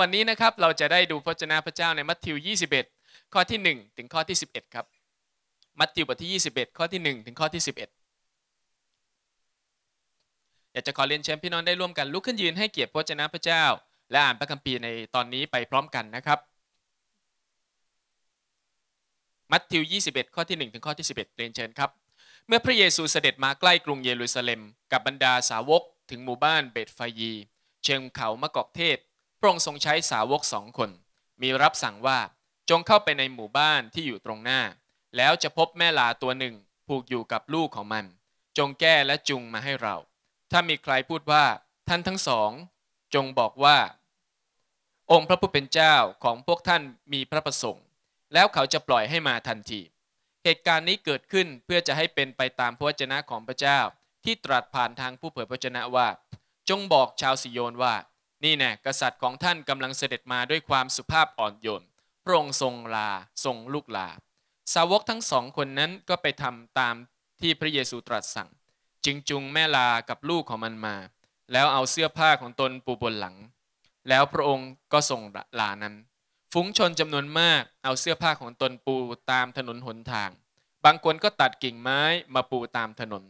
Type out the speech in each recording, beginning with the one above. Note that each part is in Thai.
วันนี้นะครับเราจะได้ดูพระชนะพระเจ้าในมัทธิว 21 ข้อที่ 1 ถึงข้อที่11ครับมัทธิวบทที่ 21 ข้อที่1ถึงข้อที่11 อยากจะขอเรียนเชิญพี่น้องได้ร่วมกันลุกขึ้นยืนให้เกียรติพระชนะพระเจ้า และอ่านพระคัมภีร์ในตอนนี้ไปพร้อมกันนะครับ มัทธิว 21 ข้อที่1ถึงข้อที่11 เรียนเชิญครับ เมื่อพระเยซูเสด็จมาใกล้กรุงเยรูซาเล็ม กับบรรดาสาวกถึงหมู่บ้านเบตฟยีเชิงเขามะกอกเทศพระองค์ทรงใช้สาวกสองคน มีรับสั่งว่า จงเข้าไปในหมู่บ้านที่อยู่ตรงหน้า แล้วจะพบแม่ลาตัวหนึ่งผูกอยู่กับลูกของมัน จงแก้และจุงมาให้เรา ถ้ามีใครพูดว่า ท่านทั้งสอง จงบอกว่า องค์พระผู้เป็นเจ้าของพวกท่านมีพระประสงค์ แล้วเขาจะปล่อยให้มาทันทีเหตุการณ์นี้เกิดขึ้นเพื่อจะให้เป็นไปตามพระวจนะของพระเจ้า ที่ตรัสผ่านทางผู้เผยพระวจนะว่าจงบอกชาวสิโยนว่านี่แน่กษัตริย์ของท่านกำลังเสด็จมาด้วยความสุภาพอ่อนโยนพระองค์ทรงลาทรงลูกลา สาวกทั้งสองคนนั้นก็ไปทำตามที่พระเยซูตรัสสั่ง จึงจุงแม่ลากับลูกของมันมา แล้วเอาเสื้อผ้าของตนปูบนหลัง แล้วพระองค์ก็ทรงลานั้น ฝูงชนจำนวนมากเอาเสื้อผ้าของตนปูตามถนนหนทาง บางคนก็ตัดกิ่งไม้มาปูตามถนน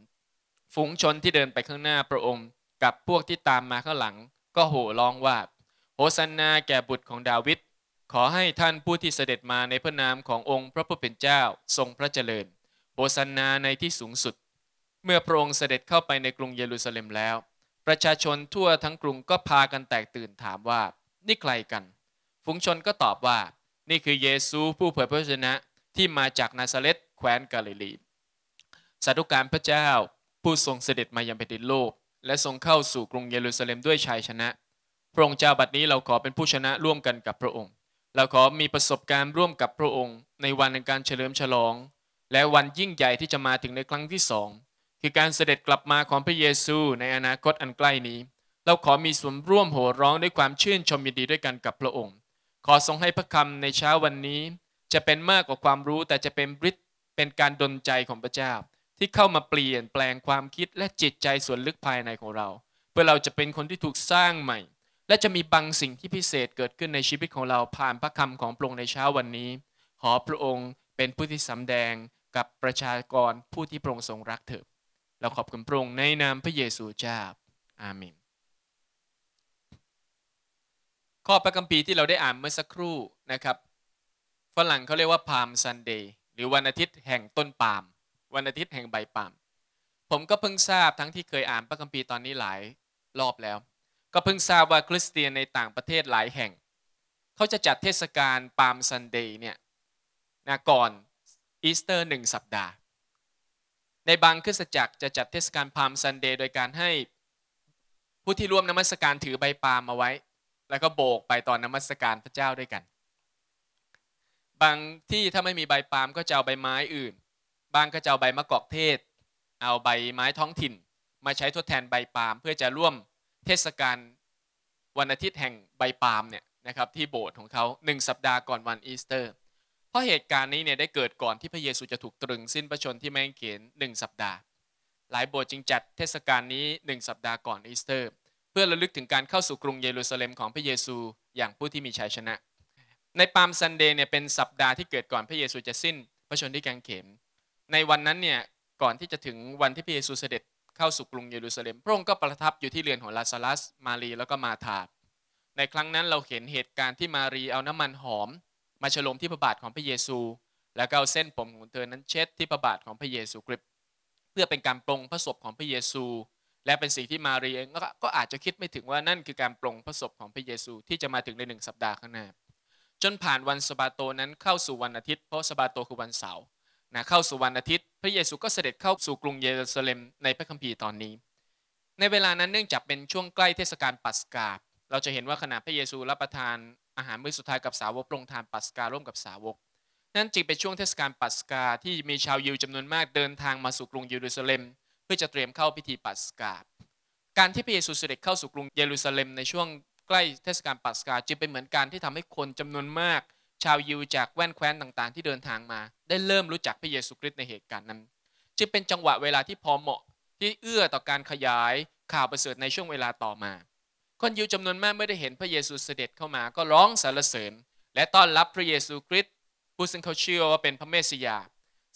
ฝูงชนที่เดินไปข้างหน้าพระองค์ กับพวกที่ตามมาข้างหลังก็โห่ร้องว่าโฮสันนาแก่บุตรของดาวิด ขอให้ท่านผู้ที่เสด็จมาในพระนามขององค์พระผู้เป็นเจ้าทรงพระเจริญโฮสันนาในที่สูงสุด เมื่อพระองค์เสด็จเข้าไปในกรุงเยรูซาเล็มแล้ว ประชาชนทั่วทั้งกรุงก็พากันแตกตื่นถามว่า นี่ใครกัน ฝูงชนก็ตอบว่า นี่คือเยซูผู้เผยพระชนะที่มาจากนาซาเรตแคว้นกาลิลีสาธุการพระเจ้า ผู้ทรงเสด็จมายังแผ่นดินโลกและทรงเข้าสู่กรุงเยรูซาเล็มด้วยชัยชนะพระองค์เจ้าบัดนี้เราขอเป็นผู้ชนะร่วมกันกับพระองค์เราขอมีประสบการณ์ร่วมกับพระองค์ ในวันแห่งการเฉลิมฉลอง และวันยิ่งใหญ่ที่จะมาถึงในครั้งที่สองคือการเสด็จกลับมาของพระเยซูในอนาคตอันใกล้นี้ เราขอมีส่วนร่วมโห่ร้องด้วยความชื่นชมยินดีด้วยกันกับพระองค์ ขอทรงให้พระคำในเช้าวันนี้ จะเป็นมากกว่าความรู้แต่จะเป็นฤทธิ์เป็นการดลใจของพระเจ้าที่เข้ามาเปลี่ยนแปลงความคิดและจิตใจส่วนลึกภายในของเรา เพื่อเราจะเป็นคนที่ถูกสร้างใหม่ และจะมีบางสิ่งที่พิเศษเกิดขึ้นในชีวิตของเราผ่านพระคำของพระองค์ในเช้าวันนี้ขอพระองค์เป็นผู้ที่สำแดงกับประชากรผู้ที่พระองค์ทรงรักเถิดเราขอบคุณพระองค์ในนามพระเยซูเจ้าอาเมนข้อพระคัมภีร์ที่เราได้อ่านเมื่อสักครู่นะครับฝรั่งเขาเรียกว่าพามซันเดย์หรือ วันอาทิตย์แห่งต้นปาล์มวันอาทิตย์แห่งใบป่าม ผมก็เพิ่งทราบทั้งที่เคยอ่านพระคัมภีร์ตอนนี้หลายรอบแล้ว ก็เพิ่งทราบว่าคริสเตียนในต่างประเทศหลายแห่ง เขาจะจัดเทศกาลปาล์มซันเดย์เนี่ยนะก่อนอีสเตอร์หนึ่งสัปดาห์ ในบางคริสตจักรจะจัดเทศกาลปาล์มซันเดย์โดยการให้ผู้ที่ร่วมนมัสการถือใบปาล์มมาไว้ แล้วก็โบกไปตอนนมัสการพระเจ้าด้วยกัน บางที่ถ้าไม่มีใบปาล์มก็จะเอาใบไม้อื่นบ้างก็จะเอาใบมะกอกเทศ เอาใบไม้ท้องถิ่น มาใช้ทดแทนใบปาล์มเพื่อจะร่วมเทศกาลวันอาทิตย์แห่งใบปาล์มเนี่ยนะครับที่โบสถ์ของเขาหนึ่งสัปดาห์ก่อนวันอีสเตอร์ เพราะเหตุการณ์นี้เนี่ยได้เกิดก่อนที่พระเยซูจะถูกตรึงสิ้นพระชนที่แมงเขนหนึ่งสัปดาห์ หลายโบสถ์จึงจัดเทศกาลนี้หนึ่งสัปดาห์ก่อนอีสเตอร์ เพื่อระลึกถึงการเข้าสู่กรุงเยรูซาเล็มของพระเยซูอย่างผู้ที่มีชัยชนะ ในปาล์มซันเดย์เนี่ยเป็นสัปดาห์ที่เกิดก่อนพระเยซูจะสิ้นพระชนที่กังเขนในวันนั้นเนี่ยก่อนที่จะถึงวันที่พระเยซูเสด็จเข้าสู่กรุงเยรูซาเล็มพระองค์ก็ประทับอยู่ที่เรือนของลาซารัสมารีแล้วก็มาธาในครั้งนั้นเราเห็นเหตุการณ์ที่มารีเอาน้ำมันหอม มาฉลมที่พระบาทของพระเยซู แล้วก็เอาเส้นผมของเธอนั้นเช็ดที่พระบาทของพระเยซูคริสต์เพื่อเป็นการปรงพระศพของพระเยซู และเป็นสิ่งที่มารีเองก็อาจจะคิดไม่ถึงว่านั่นคือการปรงพระศพของพระเยซูที่จะมาถึงในหนึ่งสัปดาห์ข้างหน้าจนผ่านวันสบาโตนั้นเข้าสู่วันอาทิตย์เพราะสบาโตคือวันเสาร์นะเข้าสู่วันอาทิตย์ พระเยซูก็เสด็จเข้าสู่กรุงเยรูซาเล็ม ในพระคัมภีร์ตอนนี้ ในเวลานั้นเนื่องจากเป็นช่วงใกล้เทศกาลปัสกา เราจะเห็นว่าขณะพระเยซูรับประทานอาหารมื้อสุดท้ายกับสาวกลงทานปัสการ่วมกับสาวก นั่นจึงเป็นช่วงเทศกาลปัสกาที่มีชาวยิวจำนวนมากเดินทางมาสู่กรุงเยรูซาเล็ม เพื่อจะเตรียมเข้าพิธีปัสกาการที่พระเยซูเสด็จเข้าสู่กรุงเยรูซาเล็ม ในช่วงใกล้เทศกาลปัสกาจึงเป็นเหมือนการที่ทำให้คนจำนวนมากชาวยิวจากแว่นแคว้นต่างๆที่เดินทางมา ได้เริ่มรู้จักพระเยซูคริสต์ในเหตุการณ์นั้น จึงเป็นจังหวะเวลาที่พอเหมาะที่เอื้อต่อการขยาย ข่าวประเสริฐในช่วงเวลาต่อมา คนยิวจำนวนมากเมื่อได้เห็นพระเยซูเสด็จเข้ามาก็ร้องสรรเสริญ และต้อนรับพระเยซูคริสต์ผู้ซึ่งเขาเชื่อว่าเป็นพระเมสสิยา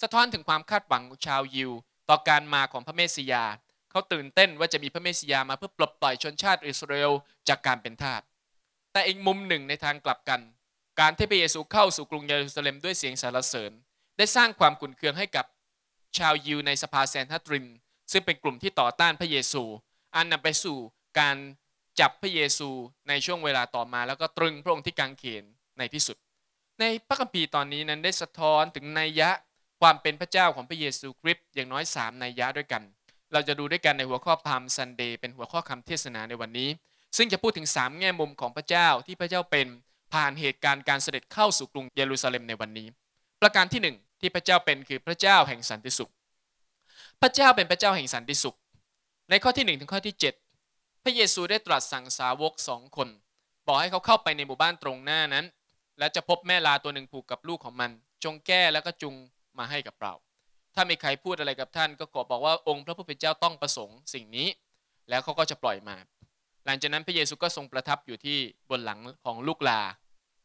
สะท้อนถึงความคาดหวังของชาวยิวต่อการมาของพระเมสสิยา เขาตื่นเต้นว่าจะมีพระเมสสิยามาเพื่อปลดปล่อยชนชาติอิสราเอลจากการเป็นทาส แต่อีกมุมหนึ่งในทางกลับกันการที่พระเยซูเข้าสู่กรุงเยรูซาเล็มด้วยเสียงสรรเสริญได้สร้างความขุ่นเคืองให้กับชาวยิวในสภาแซนทัตรินซึ่งเป็นกลุ่มที่ต่อต้านพระเยซู อันนำไปสู่การจับพระเยซูในช่วงเวลาต่อมา แล้วก็ตรึงพระองค์ที่กางเขนในที่สุด ในพระคัมภีร์ตอนนี้นั้นได้สะท้อนถึงนัยยะความเป็นพระเจ้าของพระเยซูคริสต์อย่างน้อย3นัยยะด้วยกันเราจะดูด้วยกันในหัวข้อพามซันเดย์เป็นหัวข้อคำเทศนาในวันนี้ ซึ่งจะพูดถึง 3 แง่มุมของพระเจ้าที่พระเจ้าเป็นผ่านเหตุการณ์การเสด็จเข้าสู่กรุงเยรูซาเล็มในวันนี้ ประการที่หนึ่งที่พระเจ้าเป็นคือพระเจ้าแห่งสันติสุข พระเจ้าเป็นพระเจ้าแห่งสันติสุข ในข้อที่ 1 ถึงข้อที่ 7 พระเยซูได้ตรัสสั่งสาวกสองคน บอกให้เขาเข้าไปในหมู่บ้านตรงหน้านั้น และจะพบแม่ลาตัวหนึ่งผูกกับลูกของมัน จงแก้แล้วก็จุงมาให้กับเราถ้ามีใครพูดอะไรกับท่านก็กอบอกว่าองค์ พระผู้เป็นเจ้าต้องประสงค์สิ่งนี้ แล้วเขาก็จะปล่อยมา หลังจากนั้นพระเยซูก็ทรงประทับอยู่ที่บนหลังของลูกลา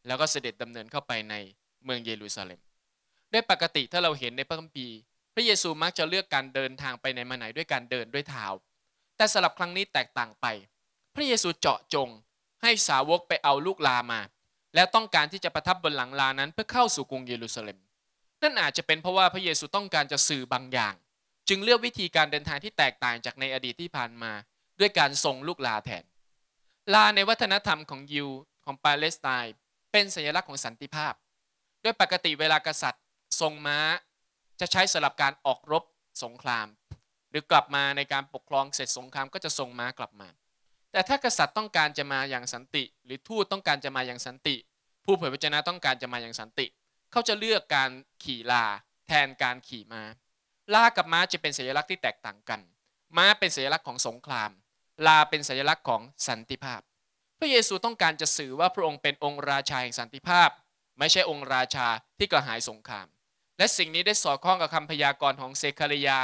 แล้วก็เสด็จดำเนินเข้าไปในเมืองเยรูซาเล็มด้วยปกติถ้าเราเห็นในพระคัมภีร์ พระเยซูมักจะเลือกการเดินทางไปไหนมาไหนด้วยการเดินด้วยเท้า แต่สลับครั้งนี้แตกต่างไป พระเยซูเจาะจง ให้สาวกไปเอาลูกลามา แล้วต้องการที่จะประทับบนหลังลานั้นเพื่อเข้าสู่กรุงเยรูซาเล็ม นั่นอาจจะเป็นเพราะว่าพระเยซูต้องการจะสื่อบางอย่าง จึงเลือกวิธีการเดินทางที่แตกต่างจากในอดีตที่ผ่านมา ด้วยการส่งลูกลาแทน ลาในวัฒนธรรมของยิวของปาเลสไตน์เป็นสัญลักษณ์ของสันติภาพ ด้วยปกติเวลากษัตริย์ทรงม้า จะใช้สำหรับการออกรบสงคราม หรือกลับมาในการปกครองเสร็จสงครามก็จะทรงม้ากลับมา แต่ถ้ากษัตริย์ต้องการจะมาอย่างสันติ หรือทูตต้องการจะมาอย่างสันติ ผู้เผยพระชนะต้องการจะมาอย่างสันติ เขาจะเลือกการขี่ลา แทนการขี่ม้า ลากับม้าจะเป็นสัญลักษณ์ที่แตกต่างกัน ม้าเป็นสัญลักษณ์ของสงคราม ลาเป็นสัญลักษณ์ของสันติภาพพระเยซูต้องการจะสื่อว่าพระองค์เป็นองค์ราชาแห่งสันติภาพ ไม่ใช่องค์ราชาที่กระหายสงคราม และสิ่งนี้ได้สอดคล้องกับคำพยากรณ์ของเซคาริยา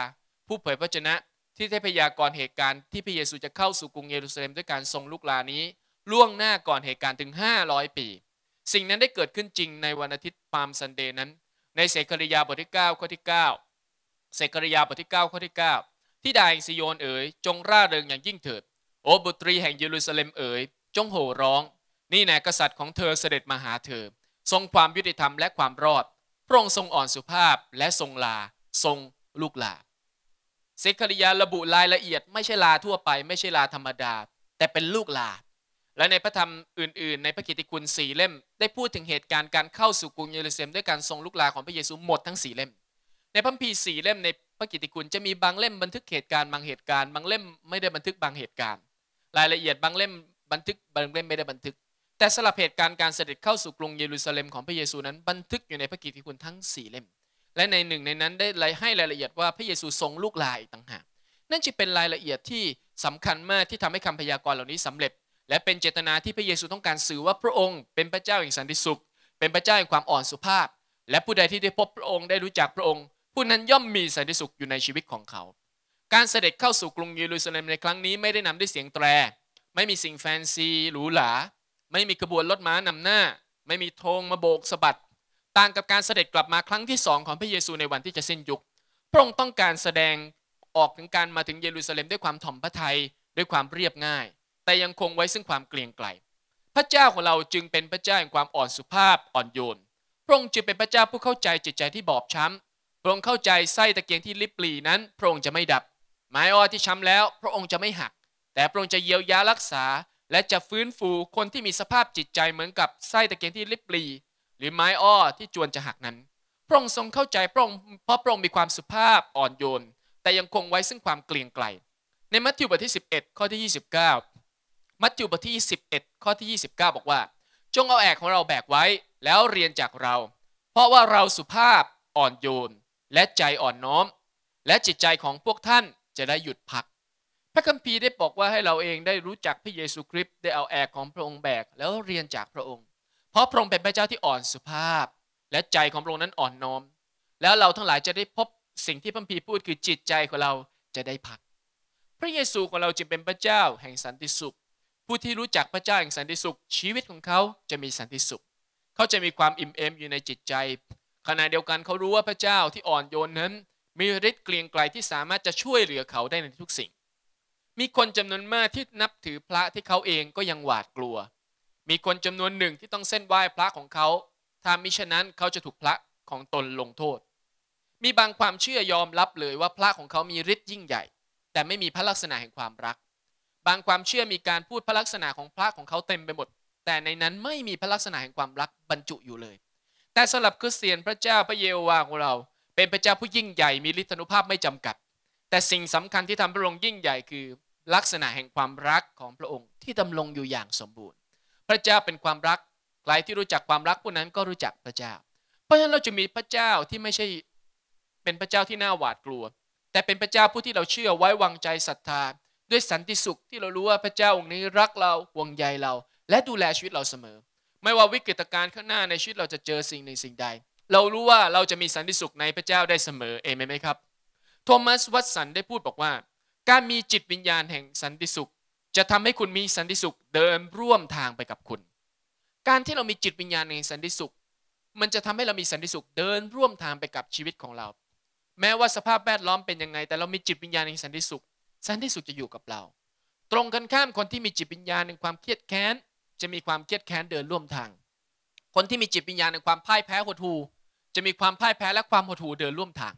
ผู้เผยพระชนะที่ได้พยากรณ์เหตุการณ์ที่พระเยซูจะเข้าสู่กรุงเยรูซาเล็มด้วยการทรงลูกลานี้ล่วงหน้าก่อนเหตุการณ์ถึง 500 ปี สิ่งนั้นได้เกิดขึ้นจริงในวันอาทิตย์ปามซันเดย์นั้น ในเซคาริยาบทที่9ข้อที่9เซคาริยาบทที่9ข้อที่9ที่ดาแิ่งซิโยนเอ๋ยจงร่าเริงอย่างยิ่งเถิด โอบุตรีแห่งเยรูซาเล็มเอ๋ยจงโห่ร้องนี่แนกษัตริย์ของเธอเสด็จมาหาเธอทรงความยุติธรรมและความรอด พระองค์ทรงอ่อนสุภาพและทรงลาทรงลูกหลาเซคริยาระบุรายละเอียดไม่ใช่ลาทั่วไปไม่ใช่ลาธรรมดา แต่เป็นลูกลา และในพระธรรมอื่นๆในพระกิติคุณสี่เล่ม ได้พูดถึงเหตุการณ์ การเข้าสู่กรุงเยรูซาเล็มด้วยการทรงลูกลาของพระเยซูหมดทั้งสี่เล่ม ในพระพีสี่เล่มในพระกิติคุณจะมีบางเล่มบันทึกเหตุการณ์บางเหตุการณ์บางเล่มไม่ได้บันทึกบางเหตุการณ์ รายละเอียดบางเล่มบันทึกบันเล่มไม่ได้บันทึก แต่สลับเหตุการณ์การเสด็จเข้าสู่กรุงเยรูซาเล็มของพระเยซูนั้นบันทึกอยู่ในพระกิตติคุณทั้ง4เล่มและในหนึ่งในนั้นได้ให้รายละเอียดว่าพระเยซูทรงลูกลายต่างหากนั่นจึงเป็นรายละเอียดที่สำคัญมากที่ทำให้คำพยากรณ์เหล่านี้สำเร็จ และเป็นเจตนาที่พระเยซูต้องการสื่อว่าพระองค์เป็นพระเจ้าแห่งสันติสุข เป็นพระเจ้าแห่งความอ่อนสุภาพ และผู้ใดที่ได้พบพระองค์ได้รู้จักพระองค์ ผู้นั้นย่อมมีสันติสุขอยู่ในชีวิตของเขา การเสด็จเข้าสู่กรุงเยรูซาเล็มในครั้งนี้ไม่ได้นำด้วยเสียงแตรไม่มีสิ่งแฟนซีหรูหราไม่มีกระบวนรถม้านำหน้า ไม่มีธงมาโบกสะบัดต่างกับการเสด็จกลับมาครั้งที่สองของพระเยซูในวันที่จะสิ้นยุค พระองค์ต้องการแสดงออกถึงการมาถึงเยรูซาเล็มด้วยความถ่อมพระทัยด้วยความเรียบง่าย แต่ยังคงไว้ซึ่งความเกรียงไกรพระเจ้าของเราจึงเป็นพระเจ้าแห่งความอ่อนสุภาพอ่อนโยน พระองค์จึงเป็นพระเจ้าผู้เข้าใจจิตใจที่บอบช้ำพระองค์เข้าใจไส้ตะเกียงที่ลิบปลีนั้น พระองค์จะไม่ดับ ไม้อ้อที่ช้ำแล้ว พระองค์จะไม่หักแต่พระองค์จะเยียวยารักษา และจะฟื้นฟูคนที่มีสภาพจิตใจเหมือนกับไส้ตะเกียงที่ริบหรี หรือไม้อ้อที่จวนจะหักนั้น พระองค์ทรงเข้าใจพระองค์เพราะพระองค์มีความสุภาพอ่อนโยน แต่ยังคงไว้ซึ่งความเกรียงไกรในมัทธิวบทที่ 11 ข้อที่ 29 มัทธิวบทที่ 11 ข้อที่ 29 บอกว่า จงเอาแอกของเราแบกไว้ แล้วเรียนจากเรา เพราะว่าเราสุภาพอ่อนโยน และใจอ่อนน้อม และจิตใจของพวกท่านจะได้หยุดพักพระคัมภีร์ได้บอกว่าให้เราเองได้รู้จักพระเยซูคริสต์ได้เอาแอกของพระองค์แบก แล้วเรียนจากพระองค์ เพราะพระองค์เป็นพระเจ้าที่อ่อนสุภาพ และใจของพระองค์นั้นอ่อนน้อม แล้วเราทั้งหลายจะได้พบสิ่งที่พระคัมภีร์พูดคือจิตใจของเราจะได้พัก พระเยซูของเราจึงเป็นพระเจ้าแห่งสันติสุข ผู้ที่รู้จักพระเจ้าแห่งสันติสุข ชีวิตของเขาจะมีสันติสุข เขาจะมีความอิ่มเอมอยู่ในจิตใจ ขณะเดียวกันเขารู้ว่าพระเจ้าที่อ่อนโยนนั้น มีฤทธิ์เกรียงไกลที่สามารถจะช่วยเหลือเขาได้ในทุกสิ่งมีคนจำนวนมากที่นับถือพระที่เขาเองก็ยังหวาดกลัว มีคนจำนวนหนึ่งที่ต้องเส้นไหว้พระของเขา ถ้ามิฉะนั้นเขาจะถูกพระของตนลงโทษ มีบางความเชื่อยอมรับเลยว่าพระของเขามีฤทธิ์ยิ่งใหญ่ แต่ไม่มีพระลักษณะแห่งความรัก บางความเชื่อมีการพูดพระลักษณะของพระของเขาเต็มไปหมด แต่ในนั้นไม่มีพระลักษณะแห่งความรักบรรจุอยู่เลย แต่สำหรับคริสเตียนพระเจ้าพระเยโฮวาของเรา เป็นพระเจ้าผู้ยิ่งใหญ่มีฤทธานุภาพไม่จำกัดแต่สิ่งสำคัญที่ทำพระองค์ยิ่งใหญ่คือลักษณะแห่งความรักของพระองค์ที่ดารงอยู่อย่างสมบูรณ์ พระเจ้าเป็นความรัก ใครที่รู้จักความรักผู้นั้นก็รู้จักพระเจ้า เพราะฉะนั้นเราจะมีพระเจ้าที่ไม่ใช่เป็นพระเจ้าที่น่าหวาดกลัว แต่เป็นพระเจ้าผู้ที่เราเชื่อไว้วางใจศรัทธาด้วยสันติสุขที่เรารู้ว่าพระเจ้าองค์นี้รักเราห่วงใยเรา และดูแลชีวิตเราเสมอ ไม่ว่าวิกฤตการณ์ข้างหน้าในชีวิตเราจะเจอสิ่งหนึ่งสิ่งใด เรารู้ว่าเราจะมีสันติสุขในพระเจ้าได้เสมอเอเมนไหมครับโทมัสวัตสันได้พูดบอกว่า การมีจิตวิญญาณแห่งสันติสุข จะทำให้คุณมีสันติสุขเดินร่วมทางไปกับคุณ การที่เรามีจิตวิญญาณแห่งสันติสุข มันจะทำให้เรามีสันติสุขเดินร่วมทางไปกับชีวิตของเรา แม้ว่าสภาพแวดล้อมเป็นยังไง แต่เรามีจิตวิญญาณแห่งสันติสุข สันติสุขจะอยู่กับเราตรงกันข้ามคนที่มีจิตวิญญาณแห่งความเครียดแค้นจะมีความเครียดแค้นเดินร่วมทาง คนที่มีจิตวิญญาณแห่งความพ่ายแพ้หดหู่จะมีความพ่ายแพ้และความหดหู่เดินร่วมทาง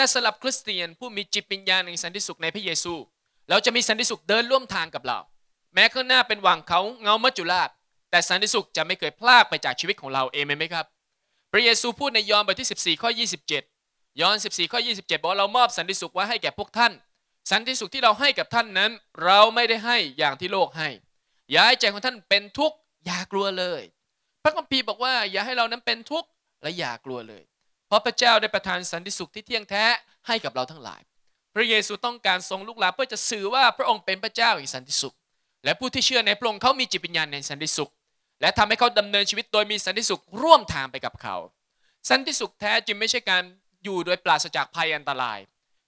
แต่สำหรับคริสเตียนผู้มีจิตปัญญาในสันติสุขในพระเยซู เราจะมีสันติสุขเดินร่วมทางกับเรา แม้ข้างหน้าเป็นหวังเขาเงามัจจุราช แต่สันติสุขจะไม่เคยพลากไปจากชีวิตของเราเองไหมครับ พระเยซูพูดในยอห์นบทที่ 14 ข้อ 27 ยอห์น14 ข้อ 27บอกเรามอบสันติสุขไว้ให้แก่พวกท่าน สันติสุขที่เราให้กับท่านนั้น เราไม่ได้ให้อย่างที่โลกให้อย่าให้ใจของท่านเป็นทุกข์อย่ากลัวเลย พระคัมภีร์บอกว่า อย่าให้เรานั้นเป็นทุกข์และอย่ากลัวเลยเพราะพระเจ้าได้ประทานสันติสุขที่เที่ยงแท้ให้กับเราทั้งหลาย พระเยซูต้องการทรงลูกหลานเพื่อจะสื่อว่าพระองค์เป็นพระเจ้าแห่งสันติสุข และผู้ที่เชื่อในพระองค์เขามีจิตวิญญาณในสันติสุข และทำให้เขาดำเนินชีวิตโดยมีสันติสุขร่วมทางไปกับเขา สันติสุขแท้จริงไม่ใช่การอยู่โดยปราศจากภัยอันตราย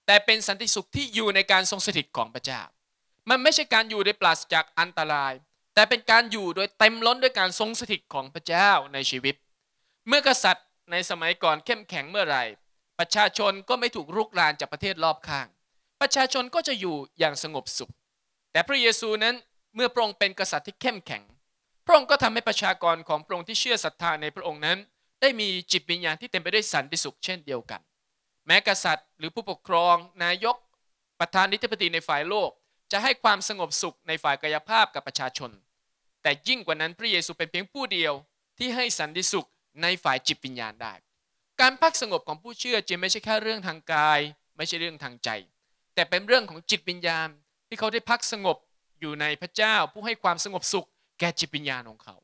แต่เป็นสันติสุขที่อยู่ในการทรงสถิตของพระเจ้า มันไม่ใช่การอยู่โดยปราศจากอันตราย แต่เป็นการอยู่โดยเต็มล้นด้วยการทรงสถิตของพระเจ้าในชีวิต เมื่อกษัตริยในสมัยก่อนเข้มแข็งเมื่อไหร่ ประชาชนก็ไม่ถูกรุกรานจากประเทศรอบข้าง ประชาชนก็จะอยู่อย่างสงบสุข แต่พระเยซูนั้นเมื่อพระองค์เป็นกษัตริย์ที่เข้มแข็ง พระองค์ก็ทำให้ประชากรของพระองค์ที่เชื่อศรัทธาในพระองค์นั้น ได้มีจิตวิญญาณที่เต็มไปด้วยสันติสุขเช่นเดียวกัน แม้กษัตริย์ หรือผู้ปกครอง นายก ประธานนิติบััญญติในฝ่ายโลก จะให้ความสงบสุขในฝ่ายกายภาพกับประชาชน แต่ยิ่งกว่านั้นพระเยซูเป็นเพียงผู้เดียว ที่ให้สันติสุขในฝ่ายจิตวิญญาณได้ การพักสงบของผู้เชื่อจึงไม่ใช่แค่เรื่องทางกาย ไม่ใช่เรื่องทางใจ แต่เป็นเรื่องของจิตวิญญาณที่เขาได้พักสงบอยู่ในพระเจ้าผู้ให้ความสงบสุขแก่จิตวิญญาณของเขา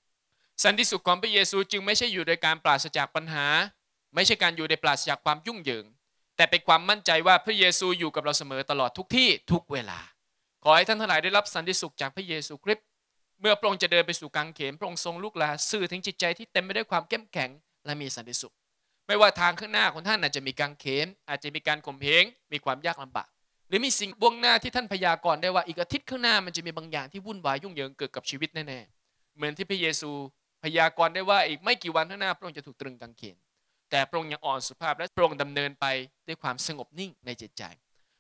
สันติสุขของพระเยซูจึงไม่ใช่อยู่โดยการปราศจากปัญหา ไม่ใช่การอยู่ในปราศจากความยุ่งเหยิง แต่เป็นความมั่นใจว่าพระเยซูอยู่กับเราเสมอตลอดทุกที่ทุกเวลา ขอให้ท่านทั้งหลายได้รับสันติสุขจากพระเยซูคริสต์เมื่อพระองค์จะเดินไปสู่กางเขนพระองค์ทรงลูกลาสื่อถึงจิตใจที่เต็มไปด้วยความเข้มแข็งและมีสันติสุข ไม่ว่าทางข้างหน้าของท่านอาจจะมีกางเขนอาจจะมีการข่มเหงมีความยากลำบาก หรือมีสิ่งบวงหน้าที่ท่านพยากรณ์ได้ว่าอีกอาทิตย์ข้างหน้ามันจะมีบางอย่างที่วุ่นวายยุ่งเหยิงเกิดกับชีวิตแน่ ๆ เหมือนที่พระเยซูพยากรณ์ได้ว่าอีกไม่กี่วันข้างหน้า พระองค์จะถูกตรึงกางเขนแต่พระองค์ยังอ่อนสุภาพและพระองค์ดำเนินไปด้วยความสงบนิ่งในจิตใจ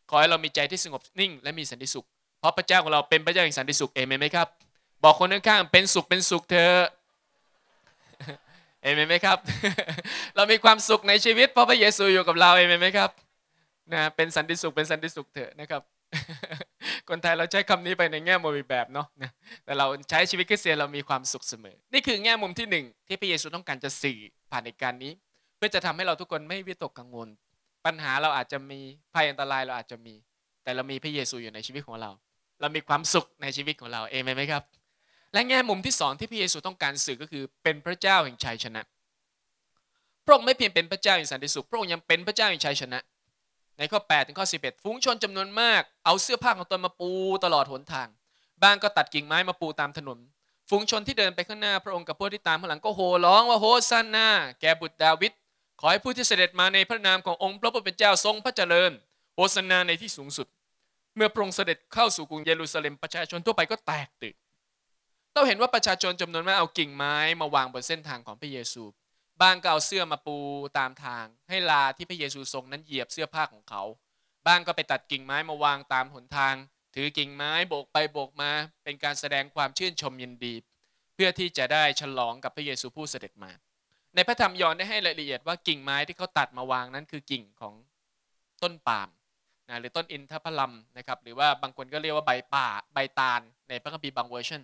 ขอให้เรามีใจที่สงบนิ่งและมีสันติสุข เพราะพระเจ้าของเราเป็นพระเจ้าแห่งสันติสุขเองไหมครับบอกคนข้างๆเป็นสุขเป็นสุขเธอเอเมนไหมครับ เรามีความสุขในชีวิต เพราะพระเยซูอยู่กับเรา เอเมนไหมครับ นะ เป็นสันติสุขเป็นสันติสุขเถอะนะครับ คนไทยเราใช้คำนี้ไปในแง่มุมแบบเนาะแต่เราใช้ชีวิตคริสเตียนเรามีความสุขเสมอ นี่คือแง่มุมที่หนึ่งที่พระเยซูต้องการจะสื่อผ่านในการนี้ เพื่อจะทำให้เราทุกคนไม่วิตกกังวล ปัญหาเราอาจจะมีภัยอันตรายเราอาจจะมี แต่เรามีพระเยซูอยู่ในชีวิตของเรา เรามีความสุขในชีวิตของเรา เอเมนไหมครับและแง่มุมที่สองที่พระเยซูต้องการสื่อก็คือเป็นพระเจ้าแห่งชัยชนะพระองค์ไม่เพียงเป็นพระเจ้าแห่งสันติสุขพระองค์ยังเป็นพระเจ้าแห่งชัยชนะ ในข้อ8ถึงข้อ11ฝูงชนจำนวนมาก เอาเสื้อผ้าของตนมาปูตลอดหนทางบางก็ตัดกิ่งไม้มาปูตามถนนฝูงชนที่เดินไปข้างหน้าพระองค์กับพวกที่ตามข้างหลังก็โห่ร้องว่าโฮซันนาแก่บุตรดาวิดขอให้ผู้ที่เสด็จมาในพระนามขององค์พระผู้เป็นเจ้าทรงพระเจริญโฮซันนาในที่สูงสุด เมื่อพระองค์เสด็จเข้าสู่กรุงเยรูซาเล็มประชาชนทั่วไปก็แตกตื่นราเห็นว่าประชาชนจำนวนมากเอากิ่งไม้มาวางบนเส้นทางของพระเยซูบางก็เอาเสื้อมาปูตามทาง ให้ลาที่พระเยซูทรงนั้นเหยียบเสื้อผ้าของเขาบางก็ไปตัดกิ่งไม้มาวางตามหนทาง ถือกิ่งไม้โบกไปโบกมา เป็นการแสดงความชื่นชมยินดี เพื่อที่จะได้ฉลองกับพระเยซูผู้เสด็จมา ในพระธรรมยอห์นได้ให้รายละเอียดว่ากิ่งไม้ที่เขาตัดมาวางนั้นคือกิ่งของต้นปาล์มนะหรือต้นอินทผลัมนะครับหรือว่าบางคนก็เรียกว่าใบป่าใบตาลในพระคัมภีร์บางเวอร์ชัน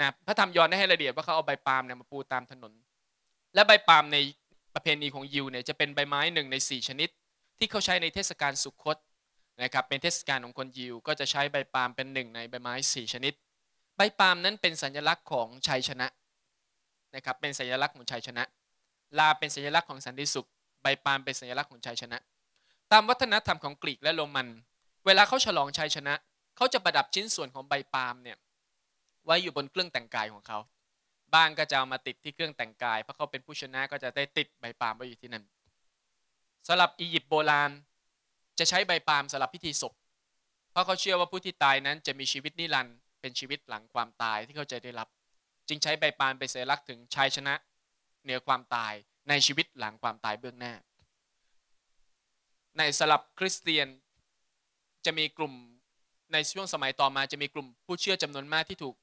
นะพระธรรมยอห์นได้ให้รายละเอียดว่าเขาเอาใบปาล์มเนี่ยมาปูตามถนน และใบปาล์มในประเพณีของยิวเนี่ยจะเป็นใบไม้หนึ่งใน4 ชนิด ที่เขาใช้ในเทศกาลสุคตนะครับเป็นเทศกาลของคนยิว ก็จะใช้ใบปาล์มเป็นหนึ่งในใบไม้ 4 ชนิด ใบปาล์มนั้นเป็นสัญลักษณ์ของชัยชนะนะครับเป็นสัญลักษณ์ของชัยชนะ ลาเป็นสัญลักษณ์ของสันติสุข ใบปาล์มเป็นสัญลักษณ์ของชัยชนะ ตามวัฒนธรรมของกรีกและโรมัน เวลาเขาฉลองชัยชนะเขาจะประดับชิ้นส่วนของใบปาล์มเนี่ยไว้อยู่บนเครื่องแต่งกายของเขา บ้างก็จะเอามาติดที่เครื่องแต่งกาย เพราะเขาเป็นผู้ชนะก็จะได้ติดใบปาล์มไว้อยู่ที่นั่นสำหรับอียิปต์โบราณจะใช้ใบปาล์มสำหรับพิธีศพ เพราะเขาเชื่อว่าผู้ที่ตายนั้นจะมีชีวิตนิรันดร์เป็นชีวิตหลังความตายที่เขาจะได้รับ จึงใช้ใบปาล์มเป็นสัญลักษณ์ถึงชัยชนะเหนือความตาย ในชีวิตหลังความตายเบื้องหน้า ในสลับคริสเตียนจะมีกลุ่มในช่วงสมัยต่อมาจะมีกลุ่มผู้เชื่อจำนวนมากที่ถูก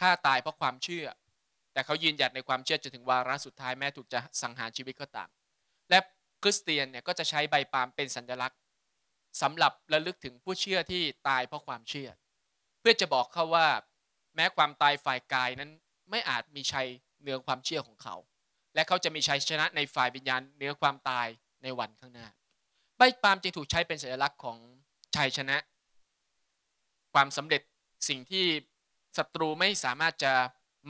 ฆ่าตายเพราะความเชื่อ แต่เขายืนหยัดในความเชื่อจนถึงวาระสุดท้ายแม้ถูกจะสังหารชีวิตก็ตามและคริสเตียนเนี่ยก็จะใช้ใบปาล์มเป็นสัญลักษณ์สำหรับระลึกถึงผู้เชื่อที่ตายเพราะความเชื่อ เพื่อจะบอกเขาว่าแม้ความตายฝ่ายกายนั้นไม่อาจมีชัยเหนือความเชื่อของเขา และเขาจะมีชัยชนะในฝ่ายวิญญาณเหนือความตายในวันข้างหน้า ใบปาล์มจึงถูกใช้เป็นสัญลักษณ์ของชัยชนะ ความสำเร็จสิ่งที่ศัตรูไม่สามารถจะ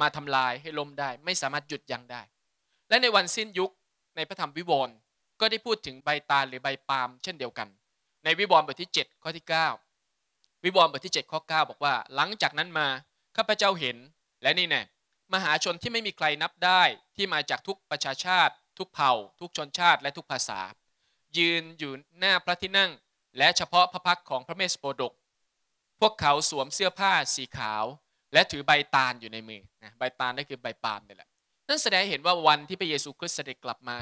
มาทำลายให้ล้มได้ไม่สามารถหยุดยั้งได้ และในวันสิ้นยุคในพระธรรมวิวรณ์ก็ได้พูดถึงใบตาลหรือใบปาล์มเช่นเดียวกัน ในวิวรณ์บทที่7ข้อที่9วิวรณ์บทที่7ข้อ9บอกว่า หลังจากนั้นมา ข้าพเจ้าเห็น และนี่แน่มหาชนที่ไม่มีใครนับได้ที่มาจากทุกประชาชาติ ทุกเผ่า ทุกชนชาติและทุกภาษายืนอยู่หน้าพระที่นั่ง และเฉพาะพระพักของพระเมสโปดก พวกเขาสวมเสื้อผ้า สีขาวและถือใบตาลอยู่ในมือนะใบตาลนั่นคือใบปาล์มนี่แหละ นั่นแสดงเห็นว่าวันที่พระเยซูคริสต์เสด็จกลับมา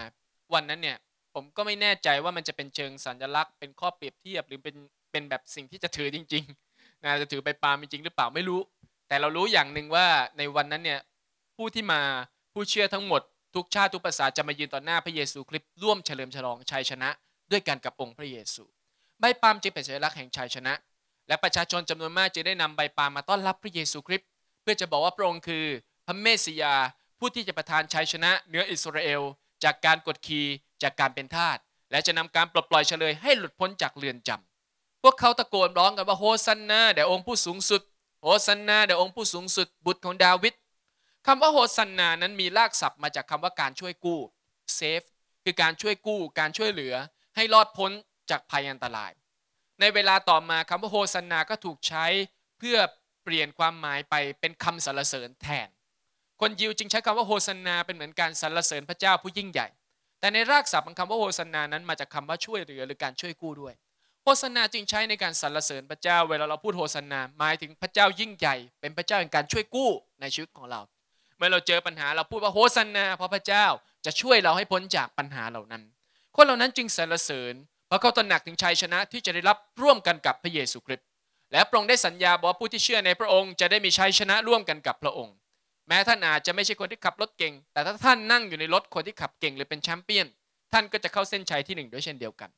วันนั้นเนี่ยผมก็ไม่แน่ใจว่ามันจะเป็นเชิงสัญลักษณ์เป็นข้อเปรียบเทียบหรือเป็นเป็นแบบสิ่งที่จะถือจริงๆนะจะถือใบปาล์มจริงหรือเปล่าไม่รู้ แต่เรารู้อย่างหนึ่งว่าในวันนั้นเนี่ยผู้ที่มาผู้เชื่อทั้งหมด ทุกชาติ ทุกภาษาจะมายืนต่อหน้าพระเยซูคริสต์ร่วมเฉลิมฉลองชัยชนะ ด้วยกันกับองค์พระเยซูใบปาล์มจึงเป็นสัญลักษณ์แห่งชัยชนะและประชาชนจำนวนมากจะได้นำใบปามาต้อนรับพระเยซูคริสต์เพื่อจะบอกว่าพระองค์คือพระเมสสิยา ผู้ที่จะประทานชัยชนะเหนืออิสราเอล จากการกดขี่จากการเป็นทาสและจะนำการปลดปล่อยเฉลยให้หลุดพ้นจากเรือนจำ พวกเขาตะโกนร้องกันว่าโฮสันนาแด่องค์ผู้สูงสุดโฮสันนาแด่องค์ผู้สูงสุดบุตรของดาวิดคำว่าโฮสันนานั้นมีรากศัพท์มาจากคำว่าการช่วยกู้เซฟคือการช่วยกู้การช่วยเหลือให้รอดพ้นจากภัยอันตรายในเวลาต่อมาคำว่าโฮสนา ก็ถูกใช้เพื่อเปลี่ยนความหมายไปเป็นคำสรรเสริญแทน คนยิวจึงใช้คำว่าโฮสนาเป็นเหมือนการสรรเสริญพระเจ้าผู้ยิ่งใหญ่ แต่ในรากศัพท์ของคำว่าโฮสนา นั้นมาจากคำว่าช่วยเหลือหรือการช่วยกู้ด้วยโฮสนาจึงใช้ในการสรรเสริญพระเจ้า เวลาเราพูดโฮสนา หมายถึงพระเจ้ายิ่งใหญ่ เป็นพระเจ้าแห่งการช่วยกู้ในชีวิตของเรา เมื่อเราเจอปัญหาเราพูดว่าโฮสนา เพราะพระเจ้าจะช่วยเราให้พ้นจากปัญหาเหล่านั้น คนเหล่านั้นจึงสรรเสริญเพราะเขาตระหนักถึงชัยชนะที่จะได้รับร่วมกันกับพระเยซูคริสต์ และพระองค์ได้สัญญาบอกผู้ที่เชื่อในพระองค์จะได้มีชัยชนะร่วมกันกับพระองค์ แม้ท่านอาจจะไม่ใช่คนที่ขับรถเก่ง แต่ถ้าท่านนั่งอยู่ในรถคนที่ขับเก่งหรือเป็นแชมเปี้ยน ท่านก็จะเข้าเส้นชัยที่หนึ่งด้วยเช่นเดียวกัน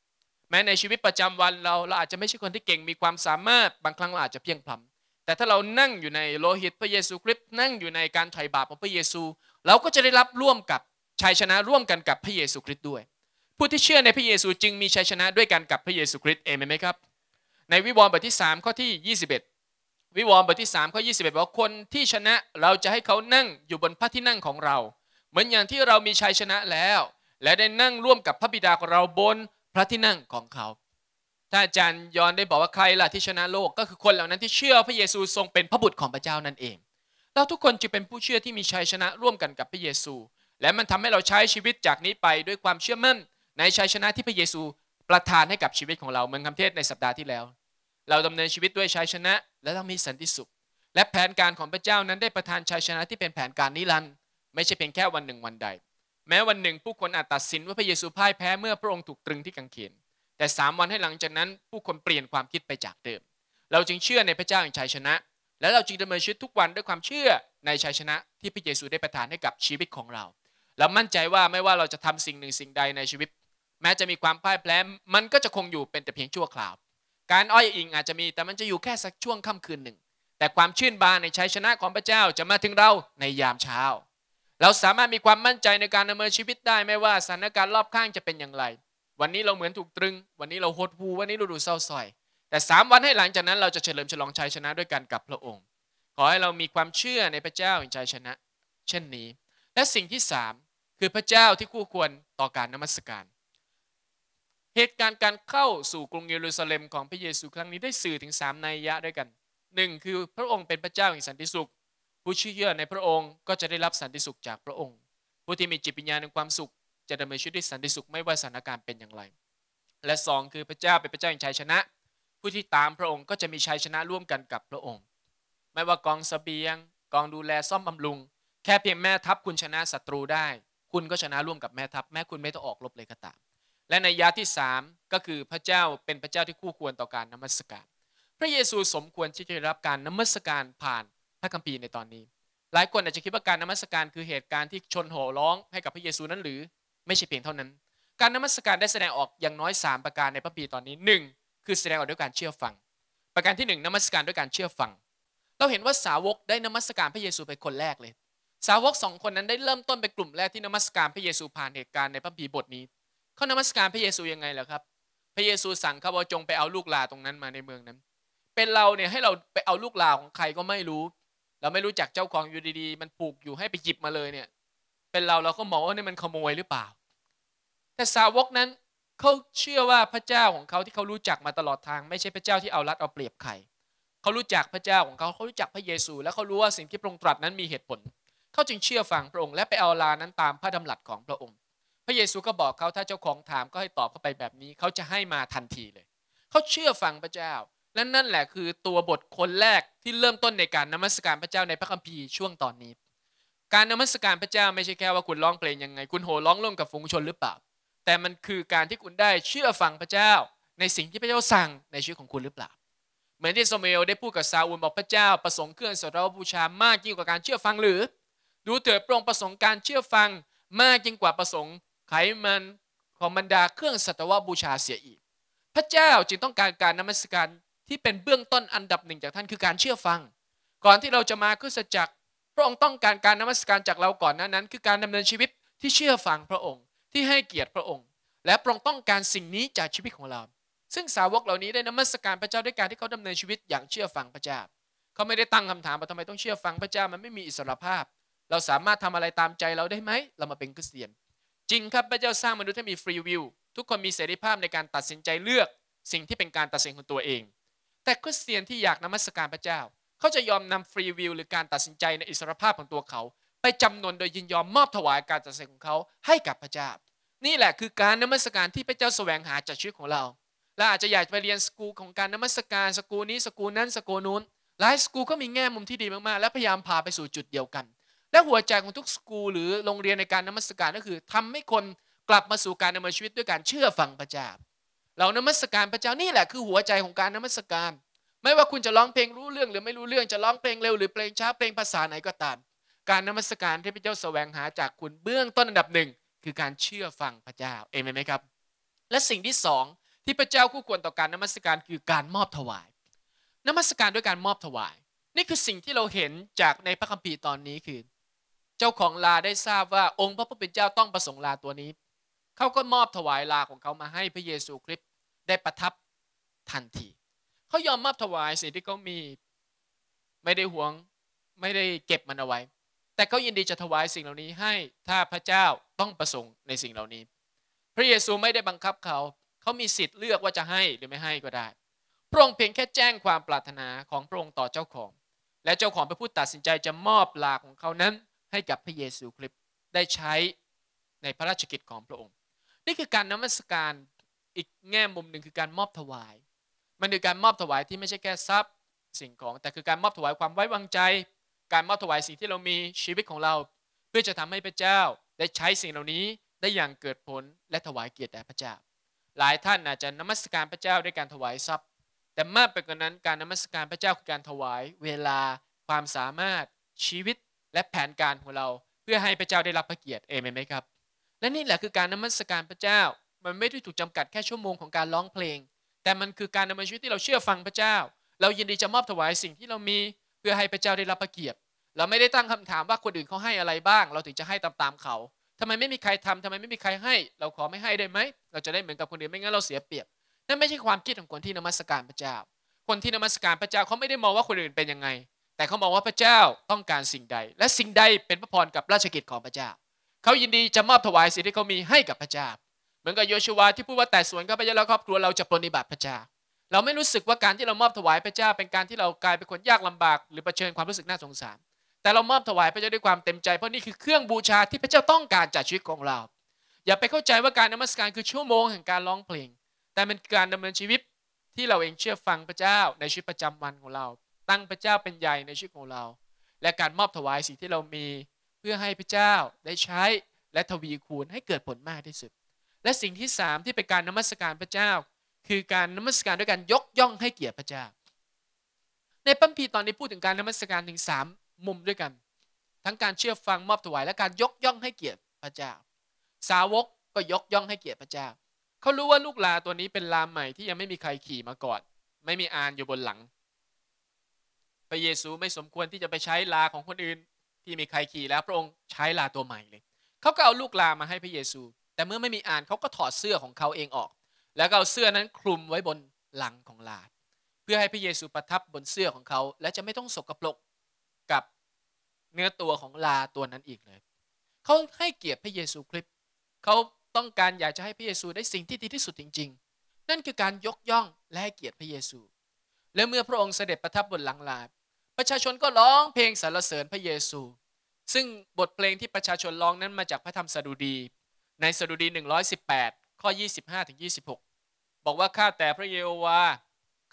แม้ในชีวิตประจำวันเราเราอาจจะไม่ใช่คนที่เก่งมีความสามารถ บางครั้งเราอาจจะเพียงพลำแต่ถ้าเรานั่งอยู่ในโลหิตพระเยซูคริสต์ นั่งอยู่ในการไถ่บาปของพระเยซู เราก็จะได้รับร่วมกับชัยชนะร่วมกันกับพระเยซูคริสต์ด้วยผู้ที่เชื่อในพระเยซูจึงมีชัยชนะด้วยกันกับพระเยซูคริสต์เองไหมครับ ในวิวรณ์บทที่ 3 ข้อที่ 21 วิวรณ์บทที่3ข้อ21บอกคนที่ชนะเราจะให้เขานั่งอยู่บนพระที่นั่งของเรา เหมือนอย่างที่เรามีชัยชนะแล้ว และได้นั่งร่วมกับพระบิดาของเราบนพระที่นั่งของเขา ถ้าอาจารย์ยอนได้บอกว่าใครล่ะที่ชนะโลกก็คือคนเหล่านั้นที่เชื่อพระเยซูทรงเป็นพระบุตรของพระเจ้านั่นเอง เราทุกคนจะเป็นผู้เชื่อที่มีชัยชนะร่วมกันกับพระเยซู และมันทำให้เราใช้ชีวิตจากนี้ไปด้วยความเชื่อมั่นในชัยชนะที่พระเยซูประทานให้กับชีวิตของเราเหมือนคำเทศในสัปดาห์ที่แล้ว เราดำเนินชีวิตด้วยชัยชนะ และต้องมีสันติสุขและแผนการของพระเจ้านั้นได้ประทานชัยชนะที่เป็นแผนการนิรันดร์ไม่ใช่เพียงแค่วันหนึ่งวันใด แม้วันหนึ่งผู้คนอาจตัดสิน ว่าพระเยซูพ่ายแพ้เมื่อพระองค์ถูกตรึงที่กังเขน แต่สามวันให้หลังจากนั้นผู้คนเปลี่ยนความคิดไปจากเดิม เราจึงเชื่อในพระเจ้าแห่งชัยชนะ และเราจึงดำเนินชีวิตทุกวันด้วยความเชื่อในชัยชนะที่พระเยซูได้ประทานให้กับชีวิตของเรา เรามั่นใจว่าไม่ว่าเราจะทำสิ่งหนึ่งสิ่งใดในชีวิตแม้จะมีความพ่ายแพ้มันก็จะคงอยู่เป็นแต่เพียงชั่วคราว การอ้อยอิงอาจจะมีแต่มันจะอยู่แค่สักช่วงค่ำคืนหนึ่ง แต่ความชื่นบานในชัยชนะของพระเจ้าจะมาถึงเราในยามเช้า เราสามารถมีความมั่นใจในการดำเนินชีวิตได้ไม่ว่าสถานการณ์รอบข้างจะเป็นอย่างไร วันนี้เราเหมือนถูกตรึง วันนี้เราหดหูวันนี้เราดูเศร้าซอย แต่ 3 วันให้หลังจากนั้นเราจะเฉลิมฉลองชัยชนะด้วยกันกับพระองค์ ขอให้เรามีความเชื่อในพระเจ้าแห่งชัยชนะ เช่นนี้ และสิ่งที่ 3 คือพระเจ้าที่คู่ควรต่อการนมัสการเหตุการณ์การเข้าสู่กรุงเยรูซาเล็ม ของพระเยซูครั้งนี้ได้สื่อถึง3นัยยะด้วยกันหนึ่งคือพระองค์เป็นพระเจ้าแห่งสันติสุข ผู้เชื่อในพระองค์ก็จะได้รับสันติสุขจากพระองค์ ผู้ที่มีจิตวิญญาณในความสุข จะดำเนินชีวิตด้วยสันติสุขไม่ว่าสถานการณ์เป็นอย่างไร และ 2 คือพระเจ้าเป็นพระเจ้าแห่งชัยชนะ ผู้ที่ตามพระองค์ก็จะมีชัยชนะร่วมกันกับพระองค์ไม่ว่ากองสเสบียง กองดูแลซ่อมบำรุง แค่เพียงแม่ทัพคุณชนะศัตรูได้ คุณก็ชนะร่วมกับแม่ทัพแม้คุณไม่ต้องออกรบเลยก็ตามและในยะที่สามก็คือพระเจ้าเป็นพระเจ้าที่คู่ควรต่อการนมัสการ พระเยซูสมควรที่จะได้รับการนมัสการผ่านพระคัมภีร์ในตอนนี้ หลายคนอาจจะคิดว่าการนมัสการ คือเหตุการณ์ที่ชนโห่ร้องให้กับพระเยซูนั้นหรือ ไม่ใช่เพียงเท่านั้น การนมัสการได้แสดงออกอย่างน้อย 3 ประการในพระคัมภีร์ตอนนี้ 1 คือแสดงออกด้วยการเชื่อฟัง ประการที่ 1 นมัสการด้วยการเชื่อฟัง เราเห็นว่าสาวกได้นมัสการพระเยซูเป็นคนแรกเลย สาวกสองคนนั้นได้เริ่มต้นไปกลุ่มแรกที่นมัสการพระเยซูผ่านเหตุการณ์ในพระคัมภีร์บทนี้เขานมัสการพระเยซูยังไงล่ะครับ พระเยซูสั่งเขาว่าจงไปเอาลูกลาตรงนั้นมาในเมืองนั้น เป็นเราเนี่ยให้เราไปเอาลูกลาของใครก็ไม่รู้ เราไม่รู้จักเจ้าของอยู่ดีๆมันปลูกอยู่ให้ไปหยิบมาเลยเนี่ย เป็นเราเราก็มองว่านี่มันขโมยหรือเปล่า แต่สาวกนั้นเขาเชื่อว่าพระเจ้าของเขาที่เขารู้จักมาตลอดทางไม่ใช่พระเจ้าที่เอารัดเอาเปรียบใคร เขารู้จักพระเจ้าของเขาเขารู้จักพระเยซู และเขารู้ว่าสิ่งที่พระองค์ตรัสนั้นมีเหตุผล เขาจึงเชื่อฟังพระองค์และไปเอาลานั้นตามพระดำรัสของพระองค์ระเยซูก็บอกเขาถ้าเจ้าของถามก็ให้ตอบเขาไปแบบนี้เขาจะให้มาทันทีเลยเขาเชื่อฟังพระเจ้าและนั่นแหละ คือตัวบทคนแรกที่เริ่มต้นในการนมัสการพระเจ้าในพระคัมภีร์ช่วงตอนนี้ การนมัสการพระเจ้าไม่ใช่แค่ว่าคุณร้องเพลงยังไงคุณโห่ร้องร่วมกับฝูงชนหรือเปล่า แต่มันคือการที่คุณได้เชื่อฟังพระเจ้า ในสิ่งที่พระเจ้าสั่งในชีวิตของคุณหรือเปล่าเหมือนที่โซเมลได้พูดกับซาอูลบอกพระเจ้าประสงค์เครื่องสรรบูชามากยิ่งกว่าการเชื่อฟังหรือ ดูเถิดพระองค์ประสงค์การเชื่อฟังมากยิ่งกว่าประสงค์ไขมันของบรรดา เครื่องสัตวบูชาเสียอีก พระเจ้าจึงต้องการการนมัสการที่เป็นเบื้องต้นอันดับหนึ่งจากท่านคือการเชื่อฟัง ก่อนที่เราจะมาคริสัจักรพระองค์ต้องการการนมัสการจากเราก่อนนั้นนั้น คือการดำเนินชีวิตที่เชื่อฟังพระองค์ ที่ให้เกียรติพระองค์ และพระองค์ต้องการสิ่งนี้จากชีวิตของเรา ซึ่งสาวกเหล่านี้ได้นมัสการพระเจ้าด้วยการที่เขาดำเนินชีวิตอย่างเชื่อฟังพระเจ้า เขาไม่ได้ตั้งคำถามว่าทำไมต้องเชื่อฟังพระเจ้ามันไม่มีอิสรภาพ เราสามารถทำอะไรตามใจเราได้ไหมเรามาเป็นคริสเตียนจริงครับ พระเจ้าสร้างมนุษย์ให้มีฟรีวิวทุกคนมีเสรีภาพในการตัดสินใจเลือกสิ่งที่เป็นการตัดสินของตัวเอง แต่คริสเตียนที่อยากนมัสการพระเจ้า เขาจะยอมนำฟรีวิวหรือการตัดสินใจในอิสรภาพของตัวเขา ไปจำนวนโดยยินยอมมอบถวายการตัดสินของเขาให้กับพระเจ้านี่แหละคือการนมัสการที่พระเจ้าแสวงหาจากชีวิตของเราเราอาจจะอยากไปเรียนสกูล ของการนมัสการสกูลนี้สกูลนั้นสกูลนู้นหลายสกูลก็มีแง่มุมที่ดีมากๆและพยายามพาไปสู่จุดเดียวกันและหัวใจของทุกสกูลหรือ โรงเรียนในการนมัสการก็คือทำให้คนกลับมาสู่การดำเนินชีวิตด้วยการเชื่อฟังพระเจ้า เรานมัสการพระเจ้านี่แหละคือหัวใจของการนมัสการ ไม่ว่าคุณจะร้องเพลงรู้เรื่อง หรือไม่รู้เรื่องจะร้องเพลงเร็ว หรือเพลงช้าเพลงภาษาไหนก็ตาม การนมัสการที่พระเจ้าแสวงหาจากคุณเบื้องต้นอันดับหนึ่งคือการเชื่อฟังพระเจ้าเองไหมครับและสิ่งที่สองที่พระเจ้าคู่ควรต่อการนมัสการคือการมอบถวาย นมัสการด้วยการมอบถวาย นี่คือสิ่งที่เราเห็นจากในพระคัมภีร์ตอนนี้คือเจ้าของลาได้ทราบว่าองค์พระผู้เป็นเจ้าต้องประสงค์ลาตัวนี้ เขาก็มอบถวายลาของเขามาให้พระเยซูคริสต์ได้ประทับทันที เขายอมมอบถวายสิ่งที่เขา มี ไม่ได้หวง ไม่ได้เก็บมันเอาไว้ แต่เขายินดีจะถวายสิ่งเหล่านี้ให้ถ้าพระเจ้าต้องประสงค์ในสิ่งเหล่านี้ พระเยซูไม่ได้บังคับเขา เขามีสิทธิ์เลือกว่าจะให้หรือไม่ให้ก็ได้ พระองค์เพียงแค่แจ้งความปรารถนาของพระองค์ต่อเจ้าของ และเจ้าของเป็นผู้ตัดสินใจจะมอบลาของเขานั้นให้กับพระเยซูคริสต์ได้ใช้ในพระราชกิจของพระองค์ นี่คือการนมัสการอีกแง่มุมหนึ่งคือการมอบถวาย มันคือการมอบถวายที่ไม่ใช่แค่ทรัพย์ สิ่งของแต่คือการมอบถวายความไว้วางใจ การมอบถวายสิ่งที่เรามีชีวิตของเรา เพื่อจะทำให้พระเจ้า ได้ใช้สิ่งเหล่านี้ได้อย่างเกิดผลและถวายเกียรติแด่พระเจ้า หลายท่านอาจจะนมัสการพระเจ้าด้วยการถวายทรัพย์ แต่มากไปกว่านั้นการนมัสการพระเจ้าคือการถวายเวลา ความสามารถ ชีวิตและแผนการของเราเพื่อให้พระเจ้าได้รับพระเกียรติเอเมนไหมครับ และนี่แหละคือการนมัสการพระเจ้ามันไม่ได้ถูกจำกัดแค่ชั่วโมงของการร้องเพลง แต่มันคือการนำมนชีวิตที่เราเชื่อฟังพระเจ้า เรายินดีจะมอบถวายสิ่งที่เรามี เพื่อให้พระเจ้าได้รับพระเกียรติเราไม่ได้ตั้งคำถามว่าคนอื่นเขาให้อะไรบ้าง เราถึงจะให้ตามๆเขา ทำไมไม่มีใครทำ ทำไมไม่มีใครให้ เราขอไม่ให้ได้ไหมเราจะได้เหมือนกับคนอื่นไม่งั้นเราเสียเปรียบ นั่นไม่ใช่ความคิดของคนที่นมัสการพระเจ้า คนที่นมัสการพระเจ้าเขาไม่ได้มองว่าคนอื่นเป็นยังไงแต่เขามองว่าพระเจ้าต้องการสิ่งใด และสิ่งใดเป็นพระพรกับราชกิจของพระเจ้า เขายินดีจะมอบถวายสิ่งที่เขามีให้กับพระเจ้า เหมือนกับโยชัวาที่พูดว่าแต่ส่วนข้าพเจ้าและครอบครัวเราจะปฏิบัติพระเจ้า เราไม่รู้สึกว่าการที่เรามอบถวายพระเจ้า เป็นการที่เรากลายเป็นคนยากลำบาก หรือเผชิญความรู้สึกน่าสงสารแต่เรามอบถวายพระเจ้าด้วยความเต็มใจเพราะนี่คือเครื่องบูชาที่พระเจ้าต้องการจากชีวิตของเรา อย่าไปเข้าใจว่าการนมัสการคือชั่วโมงแห่งการร้องเพลง แต่เป็นการดำเนินชีวิตที่เราเองเชื่อฟังพระเจ้า ในชีวิตประจำวันของเราตั้งพระเจ้าเป็นใหญ่ในชีวิตของเรา และการมอบถวายสิ่งที่เรามีเพื่อให้พระเจ้าได้ใช้และทวีคูณให้เกิดผลมากที่สุด และสิ่งที่สามที่เป็นการนมัสการพระเจ้า คือการนมัสการด้วยการยกย่องให้เกียรติพระเจ้า ในปัมพีตอนนี้พูดถึงการนมัสการถึงสามมุมด้วยกัน ทั้งการเชื่อฟังมอบถวายและการยกย่องให้เกียรติพระเจ้า สาวกก็ยกย่องให้เกียรติพระเจ้าเขารู้ว่าลูกลาตัวนี้เป็นลาใหม่ที่ยังไม่มีใครขี่มาก่อน ไม่มีอานอยู่บนหลังพระเยซูไม่สมควรที่จะไปใช้ลาของคนอื่นที่มีใครขี่แล้วพระองค์ใช้ลาตัวใหม่เลย เขาก็เอาลูกลามาให้พระเยซู แต่เมื่อไม่มีอ่านเขาก็ถอดเสื้อของเขาเองออก แล้วก็เอาเสื้อนั้นคลุมไว้บนหลังของลาเพื่อให้พระเยซูประทับบนเสื้อของเขาและจะไม่ต้องสกปรกกับเนื้อตัวของลาตัวนั้นอีกเลย เขาให้เกียรติพระเยซูคริสต์เขาต้องการอยากจะให้พระเยซูได้สิ่งที่ดีที่สุดจริงๆ นั่นคือการยกย่องและให้เกียรติพระเยซู และเมื่อพระองค์เสด็จประทับบนหลังลาประชาชนก็ร้องเพลงสรรเสริญพระเยซูซึ่งบทเพลงที่ประชาชนร้องนั้นมาจากพระธรรมสดุดีในสดุดี118ข้อ25ถึง26 บอกว่าข้าแต่พระเยโฮวา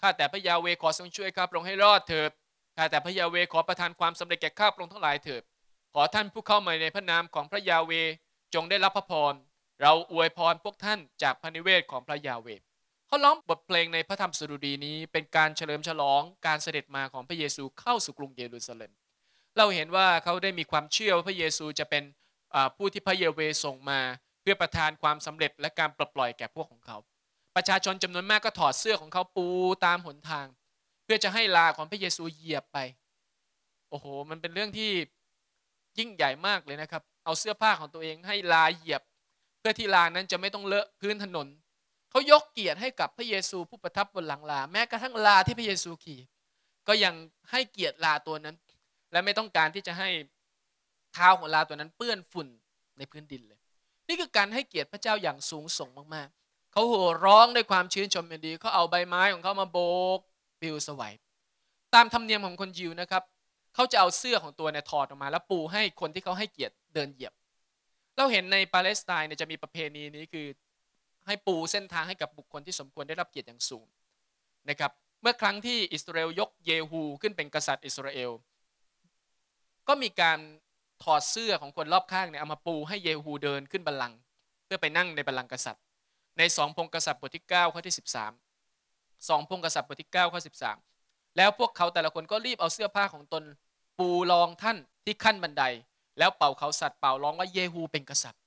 ข้าแต่พระยาเวขอทรงช่วยข้าพระองค์ให้รอดเถิดข้าแต่พระยาเวขอประทานความสำเร็จแก่ข้าพระองค์ทั้งหลายเถิดขอท่านผู้เข้ามาในพระนามของพระยาเวจงได้รับพระพรเราอวยพรพวกท่านจากพระนิเวศของพระยาเวเขาร้องบทเพลงในพระธรรมสดุดีนี้ เป็นการเฉลิมฉลองการเสด็จมาของพระเยซูเข้าสู่กรุงเยรูซาเล็มเราเห็นว่าเขาได้มีความเชื่อว่าพระเยซูจะเป็นผู้ที่พระเยเวส่งมา เพื่อประทานความสำเร็จและการปลดปล่อยแก่พวกของเขา ประชาชนจำนวนมากก็ถอดเสื้อของเขาปูตามหนทาง เพื่อจะให้ลาของพระเยซูเหยียบไปโอ้โหมันเป็นเรื่องที่ยิ่งใหญ่มากเลยนะครับเอาเสื้อผ้าของตัวเองให้ลาเหยียบ เพื่อที่ลานั้นจะไม่ต้องเลอะพื้นถนนเขายกเกียรติให้กับพระเยซูผู้ประทับบนหลังลา แม้กระทั่งลาที่พระเยซูขี่ ก็ยังให้เกียรติลาตัวนั้น และไม่ต้องการที่จะให้เท้าของลาตัวนั้นเปื้อนฝุ่นในพื้นดินเลย นี่คือการให้เกียรติพระเจ้าอย่างสูงส่งมากๆเขาโห่ร้องด้วยความชื่นชมยินดีเขาเอาใบไม้ของเขามาโบกปิวสวัยตามธรรมเนียมของคนยิวนะครับเขาจะเอาเสื้อของตัวเนี่ยถอดออกมา แล้วปูให้คนที่เขาให้เกียรติเดินเหยียบ เราเห็นในปาเลสไตน์เนี่ยจะมีประเพณีนี้คือให้ปูเส้นทางให้กับบุคคลที่สมควรได้รับเกียรติอย่างสูงนะครับเมื่อครั้งที่อิสราเอลยกเยฮูขึ้นเป็นกษัตริย์อิสราเอลก็มีการถอดเสื้อของคนรอบข้างเนี่ยเอามาปูให้เยฮูเดินขึ้นบัลลังก์เพื่อไปนั่งในบัลลังก์กษัตริย์ ในสองพงกษัตริย์บทที่9ข้อที่13 2 พงกษัตริย์บทที่9ข้อ13 แล้วพวกเขาแต่ละคนก็รีบเอาเสื้อผ้าของตนปูรองท่านที่ขั้นบันได แล้วเป่าเขาสัตว์เป่าร้องว่าเยฮูเป็นกษัตริย์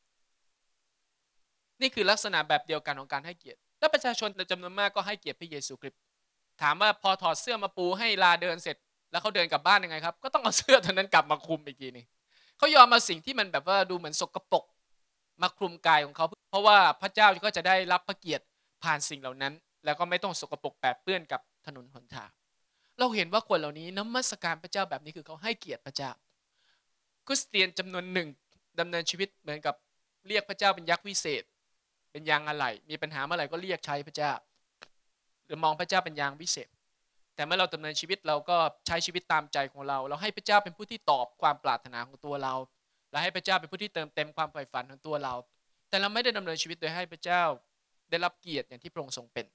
นี่คือลักษณะแบบเดียวกันของการให้เกียรติ และประชาชนจำนวนมากก็ให้เกียรติพระเยซูคริสต์ ถามว่าพอถอดเสื้อมาปูให้ลาเดินเสร็จ แล้วเขาเดินกลับบ้านยังไงครับ ก็ต้องเอาเสื้อเท่านั้นกลับมาคลุมอีกทีนึงเขายอมมาสิ่งที่มันแบบว่าดูเหมือนสกปรกมาคลุมกายของเขา เพราะว่าพระเจ้าก็จะได้รับพระเกียรติผ่านสิ่งเหล่านั้น แล้วก็ไม่ต้องสกปรกแปดเปื้อนกับถนนหนทางเราเห็นว่าคนเหล่านี้น้ำมัสการพระเจ้าแบบนี้คือเขาให้เกียรติพระเจ้าคริสเตียนจำนวนหนึ่งดำเนินชีวิตเหมือนกับเรียกพระเจ้าเป็นยักษ์วิเศษเป็นยางอะไร มีปัญหาเมื่อไหร่ก็เรียกใช้พระเจ้า หรือมองพระเจ้าเป็นยางวิเศษ แต่เมื่อเราดำเนินชีวิตเราก็ใช้ชีวิตตามใจของเรา เราให้พระเจ้าเป็นผู้ที่ตอบความปรารถนาของตัวเรา และให้พระเจ้าเป็นผู้ที่เติมเต็มความใฝ่ฝันของตัวเรา แต่เราไม่ได้ดำเนินชีวิตโดยให้พระเจ้าได้รับเกียรติอย่างที่พระองค์ทรงเป็น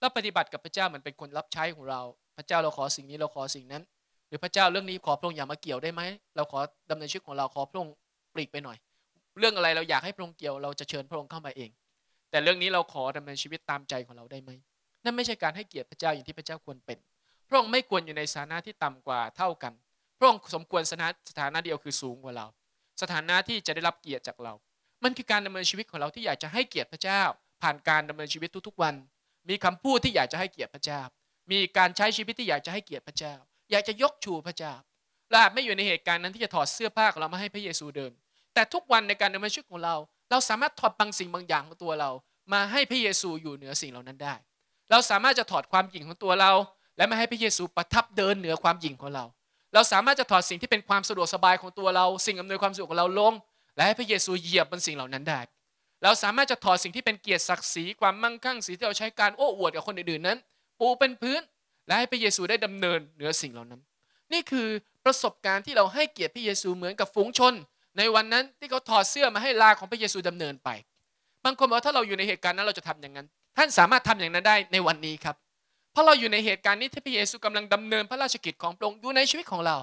เราปฏิบัติกับพระเจ้าเหมือนเป็นคนรับใช้ของเรา พระเจ้าเราขอสิ่งนี้เราขอสิ่งนั้น หรือพระเจ้าเรื่องนี้ขอพระองค์อย่ามาเกี่ยวได้ไหมเราขอดำเนินชีวิตของเราขอพระองค์ปลีกไปหน่อย เรื่องอะไรเราอยากให้พระองค์เกี่ยวเราจะเชิญพระองค์เข้ามาเองแต่เรื่องนี้เราขอดำเนินชีวิตตามใจของเราได้ไหม นั่นไม่ใช่การให้เกียรติพระเจ้าอย่างที่พระเจ้าควรเป็น พระองค์ไม่ควรอยู่ในสถานะที่ต่ำกว่าเท่ากัน พระองค์สมควรสถานะสถานะเดียวคือสูงกว่าเรา สถานะที่จะได้รับเกียรติจากเรา มันคือการดำเนินชีวิตของเราที่อยากจะให้เกียรติพระเจ้า ผ่านการดำเนินชีวิตทุกๆวัน มีคำพูดที่อยากจะให้เกียรติพระเจ้า มีการใช้ชีวิตที่อยากจะให้เกียรติพระเจ้า อยากจะยกชูพระเจ้าเราไม่อยู่ในเหตุการณ์นั้นที่จะถอดเสื้อผ้าของเรามาให้พระเยซูเดิน แต่ทุกวันในการดำเนินชีวิตของเราเราสามารถถอดบางสิ่งบางอย่างของตัวเรา มาให้พระเยซูอยู่เหนือสิ่งเหล่านั้นได้ เราสามารถจะถอดความหยิ่งของตัวเรา และมาให้พระเยซูประทับเดินเหนือความหยิ่งของเรา เราสามารถจะถอดสิ่งที่เป็นความสะดวกสบายของตัวเราสิ่งอำนวยความสะดวกของเราลง และให้พระเยซูเหยียบบนสิ่งเหล่านั้นได้ เราสามารถจะถอดสิ่งที่เป็นเกียรติศักดิ์ศรีความมั่งคั่งสิ่งที่เราใช้การโอ้อวดกับคนอื่น ๆ นั้น ปูเป็นพื้น และให้พระเยซูได้ดำเนินเหนือสิ่งเหล่านั้น นี่คือประสบการณ์ที่เราให้เกียรติพระเยซูเหมือนกับฝูงชนในวันนั้นที่เขาถอดเสื้อมาให้ลาของพระเยซูดำเนินไปบางคนบอกถ้าเราอยู่ในเหตุการณ์นั้นเราจะทำอย่างนั้น ท่านสามารถทำอย่างนั้นได้ในวันนี้ครับเพราะเราอยู่ในเหตุการณ์นี้ที่พระเยซูกำลังดำเนินพระราชกิจของพระองค์อยู่ในชีวิตของเรา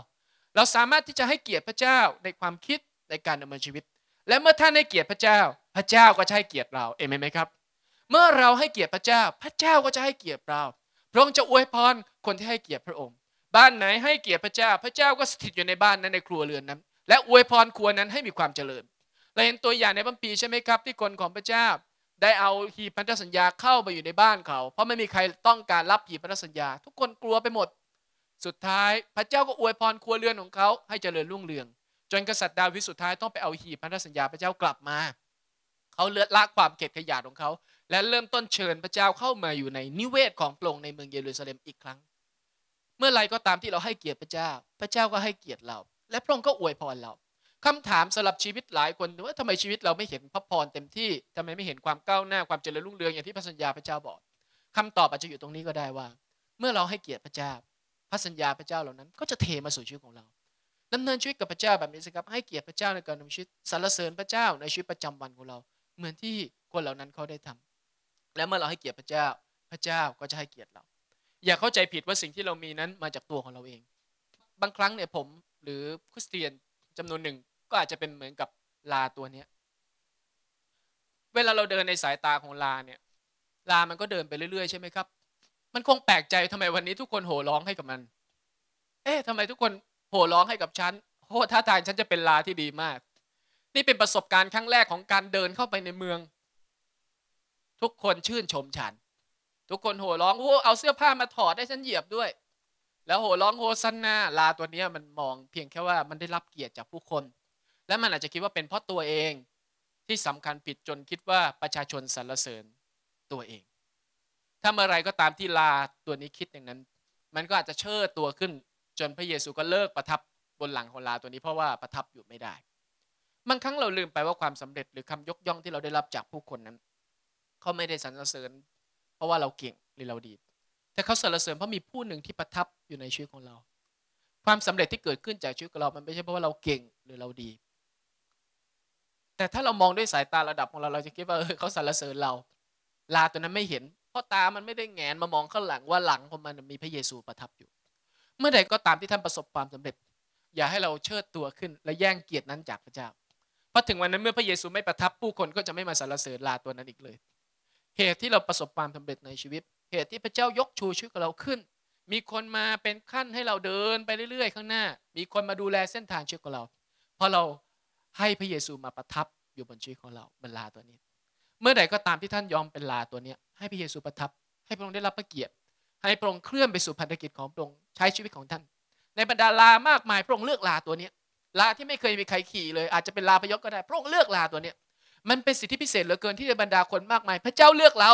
เราสามารถที่จะให้เกียรติพระเจ้าในความคิดในการดำเนินชีวิต และเมื่อท่านให้เกียรติพระเจ้า พระเจ้าก็จะให้เกียรติเราเอเมนไหมครับเมื่อเราให้เกียรติพระเจ้าพระเจ้าก็จะให้เกียรติเราพระองค์จะอวยพรคนที่ให้เกียรติพระองค์ บ้านไหนให้เกียรติพระเจ้า พระเจ้าก็สถิตอยู่ในบ้านนั้นในครัวเรือนนั้นและอวยพรครัวนั้นให้มีความเจริญเราเห็นตัวอย่างในบัมปีใช่ไหมครับที่คนของพระเจ้า ได้เอาหีบพันธสัญญาเข้าไปอยู่ในบ้านเขา เพราะไม่มีใครต้องการรับหีบพันธสัญญา ทุกคนกลัวไปหมด สุดท้ายพระเจ้าก็อวยพรครัวเรือนของเขา ให้เจริญรุ่งเรือง จนกษัตริย์ดาวิดสุดท้ายต้องไปเอาหีบพันธสัญญาพระเจ้ากลับมาเขาเลือดละกความเกลียดขยะของเขา และเริ่มต้นเชิญพระเจ้าเข้ามาอยู่ในนิเวศของโปร่งในเมืองเยรูซาเล็มอีกครั้งเมื่อไรก็ตามที่เราให้เกียรติพระเจ้าพระเจ้าก็ให้เกียรติเราและพระองค์ก็อวยพรเรา คำถามสำหรับชีวิตหลายคนว่าทำไมชีวิตเราไม่เห็นพระพรเต็มที่ทำไมไม่เห็นความก้าวหน้า ความเจริญรุ่งเรือง อย่างที่พระสัญญาพระเจ้าบอกคำตอบอาจจะอยู่ตรงนี้ก็ได้ว่า เมื่อเราให้เกียรติพระเจ้า พระสัญญาพระเจ้าเหล่านั้น ก็จะเทมาสู่ชีวิตของเราดำเนินชีวิตกับพระเจ้าแบบนี้สิครับ ให้เกียรติพระเจ้าในการดำเนินชีวิต สรรเสริญพระเจ้า ในชีวิตประจำวันของเรา เหมือนที่คนเหล่านั้นเขาได้ทำ และเมื่อเราให้เกียรติพระเจ้า พระเจ้าก็จะให้เกียรติเรา อย่าเข้าใจผิดว่าสิ่งที่เรามีนั้นมาจากตัวของเราเอง บางครั้งเนี่ยผมหรือคริสเตียนจำนวนหนึ่งก็อาจจะเป็นเหมือนกับลาตัวเนี้ยเวลาเราเดินในสายตาของลาเนี่ย ลามันก็เดินไปเรื่อย ๆใช่ไหมครับมันคงแปลกใจทำไมวันนี้ ทุกคนโห่ร้องให้กับมัน เอ๊ะทำไมทุกคนโห่ร้องให้กับฉันโอ้ท่าทางฉันจะเป็นลาที่ดีมาก นี่เป็นประสบการณ์ครั้งแรกของการเดินเข้าไปในเมือง ทุกคนชื่นชมฉัน ทุกคนโห่ร้องโอ้เอาเสื้อผ้ามาถอดให้ฉันเหยียบด้วยแล้วโห่ร้องโฮซันนา ลาตัวนี้มันมองเพียงแค่ว่ามันได้รับเกียรติจากผู้คน และมันอาจจะคิดว่าเป็นเพราะตัวเองที่สำคัญผิดจนคิดว่าประชาชนสรรเสริญตัวเอง ถ้าเมื่อไรก็ตามที่ลาตัวนี้คิดอย่างนั้น มันก็อาจจะเชิดตัวขึ้นจนพระเยซูก็เลิกประทับบนหลังของลาตัวนี้เพราะว่าประทับอยู่ไม่ได้บางครั้งเราลืมไปว่าความสำเร็จหรือคำยกย่องที่เราได้รับจากผู้คนนั้น เขาไม่ได้สรรเสริญ เพราะว่าเราเก่งหรือเราดีแต่เขาสรรเสริญเพราะมีผู้หนึ่งที่ประทับอยู่ในชีวิตของเรา ความสำเร็จที่เกิดขึ้นจากชีวิตของเรา มันไม่ใช่เพราะว่าเราเก่งหรือเราดี แต่ถ้าเรามองด้วยสายตาระดับของเรา เราจะคิดว่า เออ เขาสรรเสริญเราลาตัวนั้นไม่เห็น เพราะตามันไม่ได้แงนมามองข้างหลังว่าหลังของมันมีพระเยซูประทับอยู่ เมื่อใดก็ตามที่ท่านประสบความสำเร็จ อย่าให้เราเชิดตัวขึ้น และแย่งเกียรตินั้นจากพระเจ้า เพราะถึงวันนั้นเมื่อพระเยซูไม่ประทับผู้คนก็จะไม่มาสรรเสริญลาตัวนั้นอีกเลย เหตุที่เราประสบความสำเร็จในชีวิตเหตุที่พระเจ้ายกชูชีวิตของเราขึ้น มีคนมาเป็นขั้นให้เราเดินไปเรื่อยๆ ข้างหน้า มีคนมาดูแลเส้นทางชีวิตของเรา เพราะเราให้พระเยซูมาประทับอยู่บนชีวิตของเราบนลาตัวนี้ เมื่อใดก็ตามที่ท่านยอมเป็นลาตัวนี้ให้พระเยซูประทับ ให้พระองค์ได้รับพระเกียรติให้พระองค์เคลื่อนไปสู่พันธกิจของพระองค์ใช้ชีวิตของท่าน ในบรรดาลามากมายพระองค์เลือกลาตัวนี้ลาที่ไม่เคยมีใครขี่เลยอาจจะเป็นลาพยศก็ได้ พระองค์เลือกลาตัวนี้มันเป็นสิทธิพิเศษเหลือเกินที่บรรดาคนมากมาย พระเจ้าเลือกเรา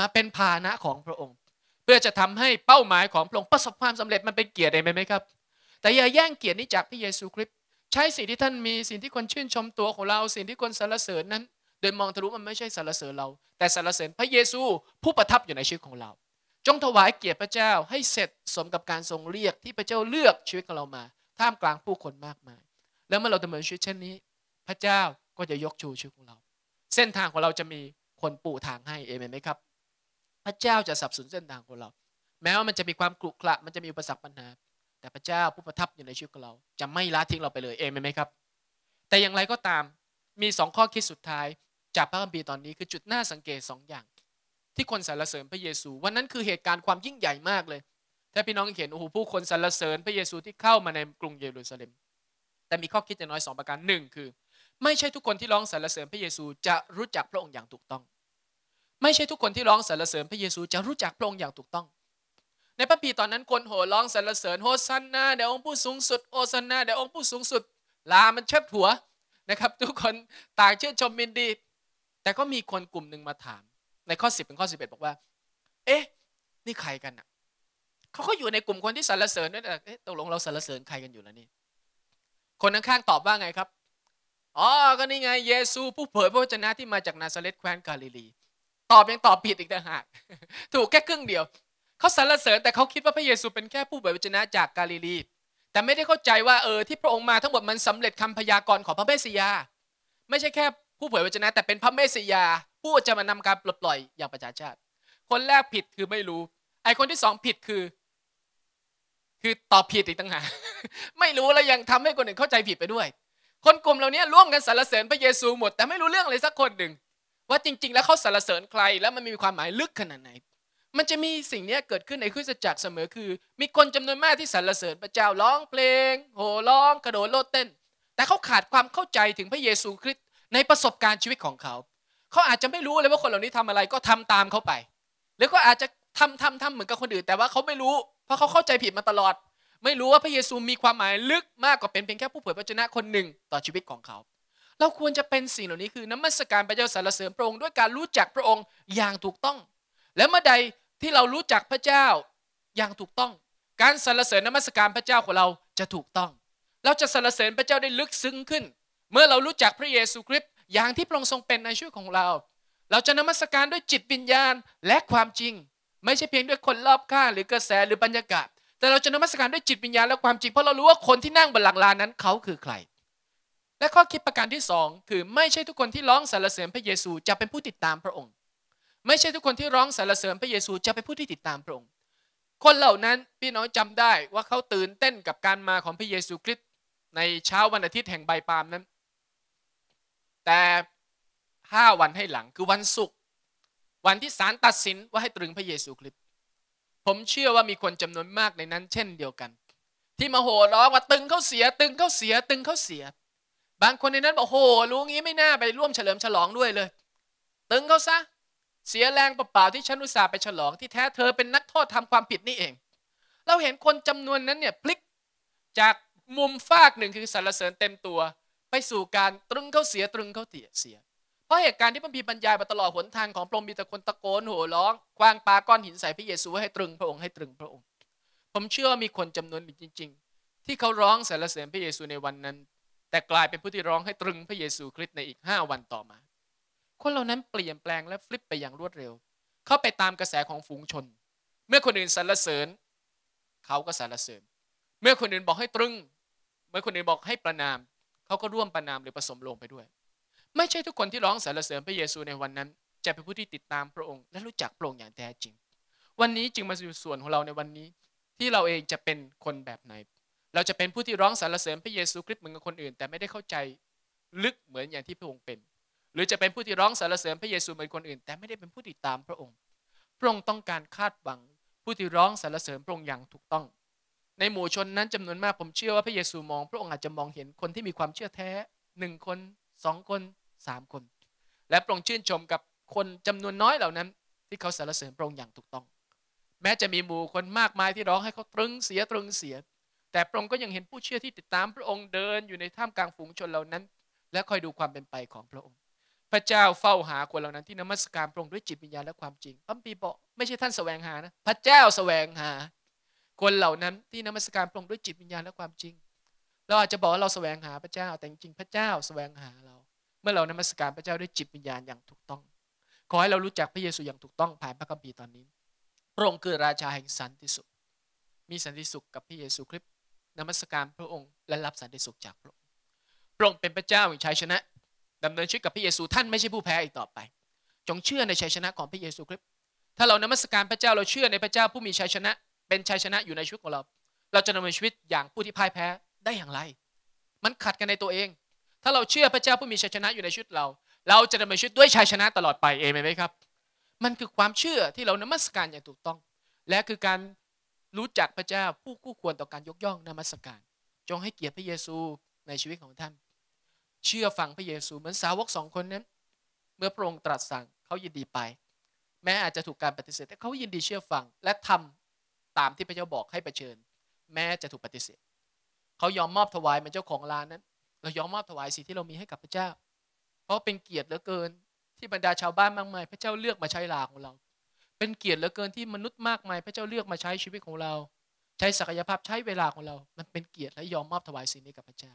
มาเป็นภาณะของพระองค์ เพื่อจะทำให้เป้าหมายของพระองค์ประสบความสำเร็จมันเป็นเกียรติได้ไหมครับ แต่อย่าแย่งเกียรตินี้จากพระเยซูคริสต์ใช้สิ่งที่ท่านมีสิ่งที่คนชื่นชมตัวของเรา สิ่งที่คนสรรเสริญนั้นโดยมองทะลุมันไม่ใช่สรรเสริญเรา แต่สรรเสริญพระเยซูผู้ประทับอยู่ในชีวิตของเรา จงถวายเกียรติพระเจ้าให้เสร็จสมกับการทรงเรียกที่พระเจ้าเลือกชีวิตของเรามา ท่ามกลางผู้คนมากมาย แล้วเมื่อเราดำเนินชีวิตเช่นนี้ พระเจ้าก็จะยกชูชีวิตของเรา เส้นทางของเราจะมีคนปูทางให้เอเมนไหมครับระเจ้าจะสับสนเส้นทางของเรา แม้ว่ามันจะมีความกรุกระมันจะมีอุปสรรคปัญหา แต่พระเจ้าผู้ประทับอยู่ในชีวิตของเราจะไม่ละทิ้งเราไปเลย เองไหมครับ แต่อย่างไรก็ตามมีสองข้อคิดสุดท้าย จากพระคัมภีร์ตอนนี้คือจุดน่าสังเกตสองอย่าง ที่คนสรรเสริญพระเยซูวันนั้นคือเหตุการณ์ความยิ่งใหญ่มากเลยถ้าพี่น้องเห็นโอ้โหผู้คนสรรเสริญพระเยซูที่เข้ามาในกรุงเยรูซาเล็ม แต่มีข้อคิดอย่างน้อยสองประการหนึ่งคือไม่ใช่ทุกคนที่ร้องสรรเสริญพระเยซูจะรู้จักพระองค์อย่างถูกต้องไม่ใช่ทุกคนที่ร้องสรรเสริญ พระเยซูจะรู้จักพระองค์อย่างถูกต้อง ในพระปีตอนนั้นคนโห่ร้องสรรเสริญโฮซันนาเดี๋ยวองค์ผู้สูงสุดโอซันนาเดี๋ยวองค์ผู้สูงสุด ลามันเชิดหัวนะครับทุกคนต่างชื่อชมมินดี แต่ก็มีคนกลุ่มหนึ่งมาถามในข้อ 10ป็นข้อ 11 บอกว่า เอ๊ะ นี่ใครกันอ่ะเขาก็อยู่ในกลุ่มคนที่สรรเสริญด้วยแต่ตกลงเราสรรเสริญใครกันอยู่แล้วนี่คนข้างๆตอบว่าไงครับอ๋อก็นี่ไง เยซู ผู้เผยพระวจนะที่มาจากนาซาเรตแคว้นกาลิลีตอบยังตอบผิดอีกต่างหาก ถูกแค่ครึ่งเดียว เขาสรรเสริญแต่เขาคิดว่าพระเยซูเป็นแค่ผู้เผยพระชนะจากกาลิลี แต่ไม่ได้เข้าใจว่าเออที่พระองค์มาทั้งหมดมันสำเร็จคำพยากรณ์ของพระเมสสิยา ไม่ใช่แค่ผู้เผยพระชนะแต่เป็นพระเมสสิยา ผู้จะมานำการปลดปล่อย อย่างประชาชาติ คนแรกผิดคือไม่รู้ ไอคนที่สองผิดคือ คือตอบผิดอีกต่างหากไม่รู้แล้วยังทำให้คนอื่นเข้าใจผิดไปด้วย คนกลุ่มเหล่านี้ร่วมกันสรรเสริญพระเยซูหมด แต่ไม่รู้เรื่องเลยสักคนหนึ่งว่าจริงๆแล้วเขาสรรเสริญใครแล้วมันมีความหมายลึกขนาดไหน มันจะมีสิ่งนี้เกิดขึ้นในคริสตจักรเสมอคือ มีคนจำนวนมากที่สรรเสริญพระเจ้าร้องเพลง โห่ร้อง กระโดดโลดเต้น แต่เขาขาดความเข้าใจถึงพระเยซูคริสต์ในประสบการณ์ชีวิตของเขา เขาอาจจะไม่รู้เลยว่าคนเหล่านี้ทำอะไรก็ทำตามเขาไปหรือก็อาจจะทำทำทำเหมือนกับคนอื่น แต่ว่าเขาไม่รู้เพราะเขาเข้าใจผิดมาตลอด ไม่รู้ว่าพระเยซูมีความหมายลึกมากกว่าเป็นเพียงแค่ผู้เผยพระชนะคนหนึ่งต่อชีวิตของเขาเราควรจะเป็นสิ่งเหล่านี้คือน้ำมัสการพระเจ้าสรรเสริญพระองค์ ด้วยการรู้จักพระองค์อย่างถูกต้อง และเมื่อใดที่เรารู้จักพระเจ้าอย่างถูกต้อง การสรรเสริญน้ำมัสการพระเจ้าของเราจะถูกต้อง เราจะสรรเสริญพระเจ้าได้ลึกซึ้งขึ้น เมื่อเรารู้จักพระเยซูคริสต์อย่างที่พระองค์ทรงเป็นในชีวิตของเรา เราจะนมัสการด้วยจิตวิญญาณและความจริง ไม่ใช่เพียงด้วยคนรอบข้างหรือกระแสหรือบรรยากาศ แต่เราจะนมัสการด้วยจิตวิญญาณและความจริง เพราะเรารู้ว่าคนที่นั่งบนหลังลานนั้นเขาคือใครและข้อคิดประการที่สองคือไม่ใช่ทุกคนที่ร้องสรรเสริญพระเยซูจะเป็นผู้ติดตามพระองค์ ไม่ใช่ทุกคนที่ร้องสรรเสริญพระเยซูจะเป็นผู้ที่ติดตามพระองค์ คนเหล่านั้นพี่น้องจำได้ว่าเขาตื่นเต้นกับการมาของพระเยซูคริสต์ในเช้าวันอาทิตย์แห่งใบปาล์มนั้น แต่ห้าวันให้หลังคือวันศุกร์วันที่ศาลตัดสินว่าให้ตรึงพระเยซูคริสต์ผมเชื่อว่ามีคนจำนวนมากในนั้น เช่นเดียวกัน ที่มาโห่ร้องว่าตึงเขาเสีย ตึงเขาเสีย ตึงเขาเสียบางคนในนั้นบอกโหรู้งี้ไม่น่าไปร่วมเฉลิมฉลองด้วยเลยตึงเขาซะเสียแรงเปล่าๆที่ฉันอุตส่าห์ไปฉลองที่แท้เธอเป็นนักโทษทำความผิดนี่เอง เราเห็นคนจำนวนนั้นเนี่ยพลิกจากมุมฟากหนึ่งคือสรรเสริญเต็มตัวไปสู่การตรึงเขาเสียตรึงเขาเตียเสียเพราะเหตุการณ์ที่พระบีบรรยายมาตลอดหนทางของพระองค์มีแต่คนตะโกนโห่ร้องคว้างปาก้อนหินใส่พระเยซูให้ตรึงพระองค์ให้ตรึงพระองค์ ผมเชื่อมีคนจำนวนหนึ่งจริงๆ ที่เขาร้องสรรเสริญพระเยซูในวันนั้นแต่กลายเป็นผู้ที่ร้องให้ตรึงพระเยซูคริสต์ในอีก 5 วันต่อมา คนเหล่านั้นเปลี่ยนแปลงและฟลิปไปอย่างรวดเร็ว เข้าไปตามกระแสของฝูงชน เมื่อคนอื่นสรรเสริญ เขาก็สรรเสริญ เมื่อคนอื่นบอกให้ตรึงเมื่อคนอื่นบอกให้ประนาม เขาก็ร่วมประนามหรือผสมลงไปด้วย ไม่ใช่ทุกคนที่ร้องสรรเสริญพระเยซูในวันนั้น จะเป็นผู้ที่ติดตามพระองค์และรู้จักพระองค์อย่างแท้จริง วันนี้จึงมาสู่ส่วนของเราในวันนี้ ที่เราเองจะเป็นคนแบบไหนเราจะเป็นผู้ที่ร้องสรรเสริญพระเยซูคริสต์เหมือนกับคนอื่นแต่ไม่ได้เข้าใจลึกเหมือนอย่างที่พระองค์เป็น หรือจะเป็นผู้ที่ร้องสรรเสริญพระเยซูเหมือนคนอื่น แต่ไม่ได้เป็นผู้ติดตามพระองค์ พระองค์ต้องการคาดหวังผู้ที่ร้องสรรเสริญพระองค์อย่างถูกต้อง ในหมู่ชนนั้นจำนวนมากผมเชื่อว่าพระเยซูมองพระองค์อาจจะมองเห็นคนที่มีความเชื่อแท้หนึ่งคนสองคนสามคน และพระองค์ชื่นชมกับคนจำนวนน้อยเหล่านั้น ที่เขาสรรเสริญพระองค์อย่างถูกต้อง แม้จะมีหมู่คนมากมายที่ร้องให้เขาตรึงเสียตรึงเสียแต่พระองค์ก็ยังเห็นผู้เชื่อที่ติดตามพระองค์เดินอยู่ในท่ามกลางฝูงชนเหล่านั้น และคอยดูความเป็นไปของพระองค์ พระเจ้าเฝ้าหาคนเหล่านั้นที่นมัสการพระองค์ด้วยจิตวิญญาณและความจริงพระบีบอกไม่ใช่ท่านแสวงหานะพระเจ้าแสวงหา คนเหล่านั้นที่นมัสการพระองค์ด้วยจิตวิญญาณและความจริง เราอาจจะบอกว่าเราแสวงหาพระเจ้าแต่จริงพระเจ้าแสวงหาเรา เมื่อเรานมัสการพระเจ้าด้วยจิตวิญญาณอย่างถูกต้อง ขอให้เรารู้จักพระเยซูอย่างถูกต้องผ่านพระคัมภีร์ตอนนี้พระองค์คือราชาแห่งสันติสุขมีสันติสุขกับพระเยซูคริสต์นมัสการพระองค์และรับสันติสุขจากพระองค์ พระองค์เป็นพระเจ้าแห่งชัยชนะ ดำเนินชีวิตกับพระเยซู ท่านไม่ใช่ผู้แพ้อีกต่อไป จงเชื่อในชัยชนะของพระเยซูคริสต์ ถ้าเรานมัสการพระเจ้าเราเชื่อในพระเจ้าผู้มีชัยชนะเป็นชัยชนะอยู่ในชีวิตของเรา เราจะดำเนินชีวิตอย่างผู้ที่พ่ายแพ้ได้อย่างไร มันขัดกันในตัวเอง ถ้าเราเชื่อพระเจ้าผู้มีชัยชนะอยู่ในชีวิตเรา เราจะดำเนินชีวิตด้วยชัยชนะตลอดไปเองไหมครับ มันคือความเชื่อที่เรานมัสการอย่างถูกต้อง และคือการรู้จักพระเจ้าผู้คู่ควรต่อการยกย่องนมัสการ จงให้เกียรติพระเยซูในชีวิตของท่าน เชื่อฟังพระเยซูเหมือนสาวกสองคนนั้น เมื่อพระองค์ตรัสสั่งเขายินดีไป แม้อาจจะถูกการปฏิเสธ แต่เขายินดีเชื่อฟังและทำตามที่พระเจ้าบอกให้ระเชิญ แม้จะถูกปฏิเสธเขายอมมอบถวายเปมนเจ้าของลานนั้น เรายอมมอบถวายสิ่งที่เรามีให้กับพระเจ้า เพราะเป็นเกียรติเหลือเกินที่บรรดาชาวบ้านมากมายพระเจ้าเลือกมาใช้ลาของเราเป็นเกียรติเหลือเกินที่มนุษย์มากมายพระเจ้าเลือกมาใช้ชีวิตของเรา ใช้ศักยภาพใช้เวลาของเรา มันเป็นเกียรติและยอมมอบถวายสิ่งนี้กับพระเจ้า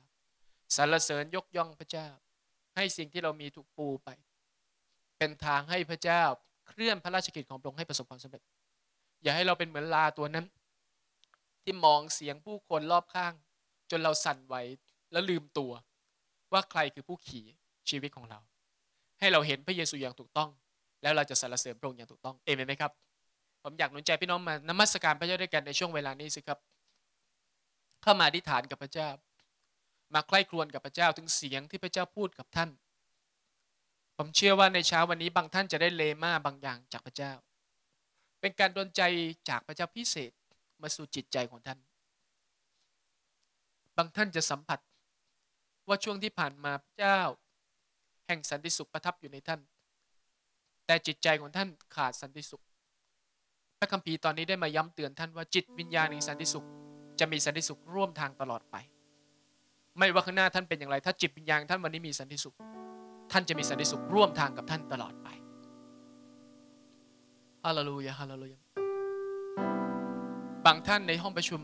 สรรเสริญยกย่องพระเจ้า ให้สิ่งที่เรามีถูกปูไป เป็นทางให้พระเจ้า เคลื่อนพระราชกิจของพระองค์ให้ประสบความสำเร็จ อย่าให้เราเป็นเหมือนลาตัวนั้น ที่มองเสียงผู้คนรอบข้าง จนเราสั่นไหวและลืมตัวว่าใครคือผู้ขี่ชีวิตของเรา ให้เราเห็นพระเยซูอย่างถูกต้องแล้วเราจะสรรเสริญพระองค์อย่างถูกต้อง เอเมนไหมครับ ผมอยากหนุนใจพี่น้องมานมัสการพระเจ้าด้วยกันในช่วงเวลานี้สิครับ เข้ามาอธิษฐานกับพระเจ้า มาใคร่ครวญกับพระเจ้า ถึงเสียงที่พระเจ้าพูดกับท่าน ผมเชื่อว่าในเช้าวันนี้บางท่านจะได้เลมาบางอย่างจากพระเจ้า เป็นการดลใจจากพระเจ้าพิเศษมาสู่จิตใจของท่าน บางท่านจะสัมผัสว่าช่วงที่ผ่านมาพระเจ้า แห่งสันติสุขประทับอยู่ในท่านแต่จิตใจของท่านขาดสันติสุข พระคัมภีร์ตอนนี้ได้มาย้ำเตือนท่านว่าจิตวิญญาณในสันติสุข จะมีสันติสุขร่วมทางตลอดไป ไม่ว่าข้างหน้าท่านเป็นอย่างไร ถ้าจิตวิญญาณท่านวันนี้มีสันติสุข ท่านจะมีสันติสุขร่วมทางกับท่านตลอดไปฮาเลลูยาฮาเลลูยาบางท่านในห้องประชุม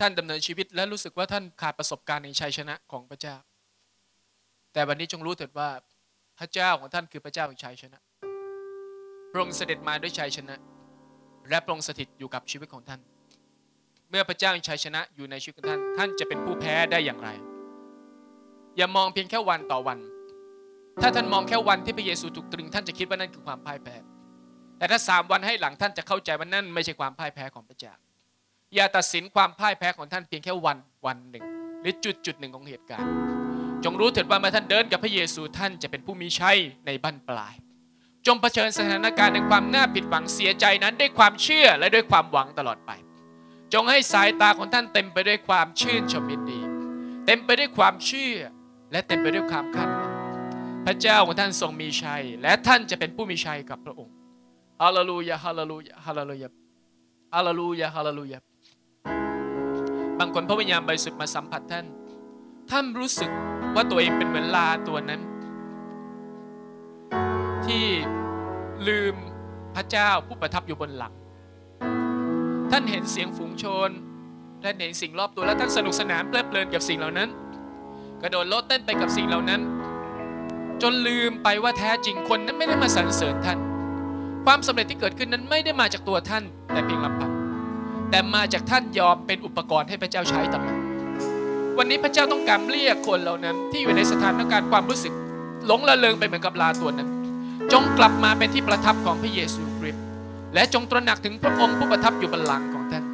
ท่านดำเนินชีวิต และรู้สึกว่าท่านขาดประสบการณ์ในชัยชนะของพระเจ้า แต่วันนี้จงรู้เถิดว่าพระเจ้าของท่านคือพระเจ้าแห่งชัยชนะ พระองค์เสด็จมาด้วยชัยชนะ และพระองค์สถิตอยู่กับชีวิตของท่าน เมื่อพระเจ้าแห่งชัยชนะอยู่ในชีวิตของท่าน ท่านจะเป็นผู้แพ้ได้อย่างไร อย่ามองเพียงแค่วันต่อวัน ถ้าท่านมองแค่วันที่พระเยซูถูกตรึง ท่านจะคิดว่านั่นคือความพ่ายแพ้ แต่ถ้าสามวันให้หลังท่านจะเข้าใจว่านั่นไม่ใช่ความพ่ายแพ้ของพระเจ้า อย่าตัดสินความพ่ายแพ้ของท่านเพียงแค่วันวันหนึ่งหรือจุดจุดหนึ่งของเหตุการณ์จงรู้เถิดว่าเมื่อท่านเดินกับพระเยซูท่านจะเป็นผู้มีชัยในบั้นปลาย จงเผชิญสถานการณ์แห่งความน่าผิดหวังเสียใจนั้นด้วยความเชื่อและด้วยความหวังตลอดไป จงให้สายตาของท่านเต็มไปด้วยความชื่นชมยินดี เต็มไปด้วยความเชื่อและเต็มไปด้วยความคาดหวัง พระเจ้าของท่านทรงมีชัย และท่านจะเป็นผู้มีชัยกับพระองค์ ฮาเลลูยา ฮาเลลูยา ฮาเลลูยา ฮาเลลูยา ฮาเลลูยา บางคนพระวิญญาณบริสุทธิ์มาสัมผัสท่าน ท่านรู้สึกว่าตัวเองเป็นเหมือนลาตัวนั้น ที่ลืมพระเจ้าผู้ประทับอยู่บนหลังท่านเห็นเสียงฝูงชนท่านเห็นสิ่งรอบตัวและท่านสนุกสนานเพลิดเพลินกับสิ่งเหล่านั้น กระโดดโลดเต้นไปกับสิ่งเหล่านั้น จนลืมไปว่าแท้จริงคนนั้นไม่ได้มาสรรเสริญท่าน ความสำเร็จที่เกิดขึ้นนั้นไม่ได้มาจากตัวท่านแต่เพียงลำพังแต่มาจากท่านยอมเป็นอุปกรณ์ให้พระเจ้าใช้ต่างหากวันนี้พระเจ้าต้องการเรียกคนเหล่านั้นที่อยู่ในสถานการณ์ความรู้สึกหลงระเริงไปเหมือนกับลาตัวนั้น จงกลับมาเป็นที่ประทับของพระเยซูคริสต์และจงตระหนักถึงพระองค์ผู้ประทับอยู่บนหลังของท่าน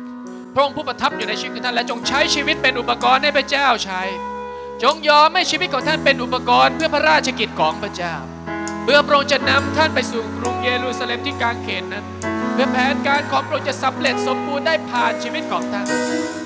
พระองค์ผู้ประทับอยู่ในชีวิตของท่านและจงใช้ชีวิตเป็นอุปกรณ์ให้พระเจ้าใช้ จงยอมให้ชีวิตของท่านเป็นอุปกรณ์เพื่อพระราชกิจของพระเจ้า เพื่อพระองค์จะนำท่านไปสู่กรุงเยรูซาเล็มที่กางเขนนั้น เพื่อแผนการของพระองค์จะสำเร็จสมบูรณ์ได้ผ่านชีวิตของท่าน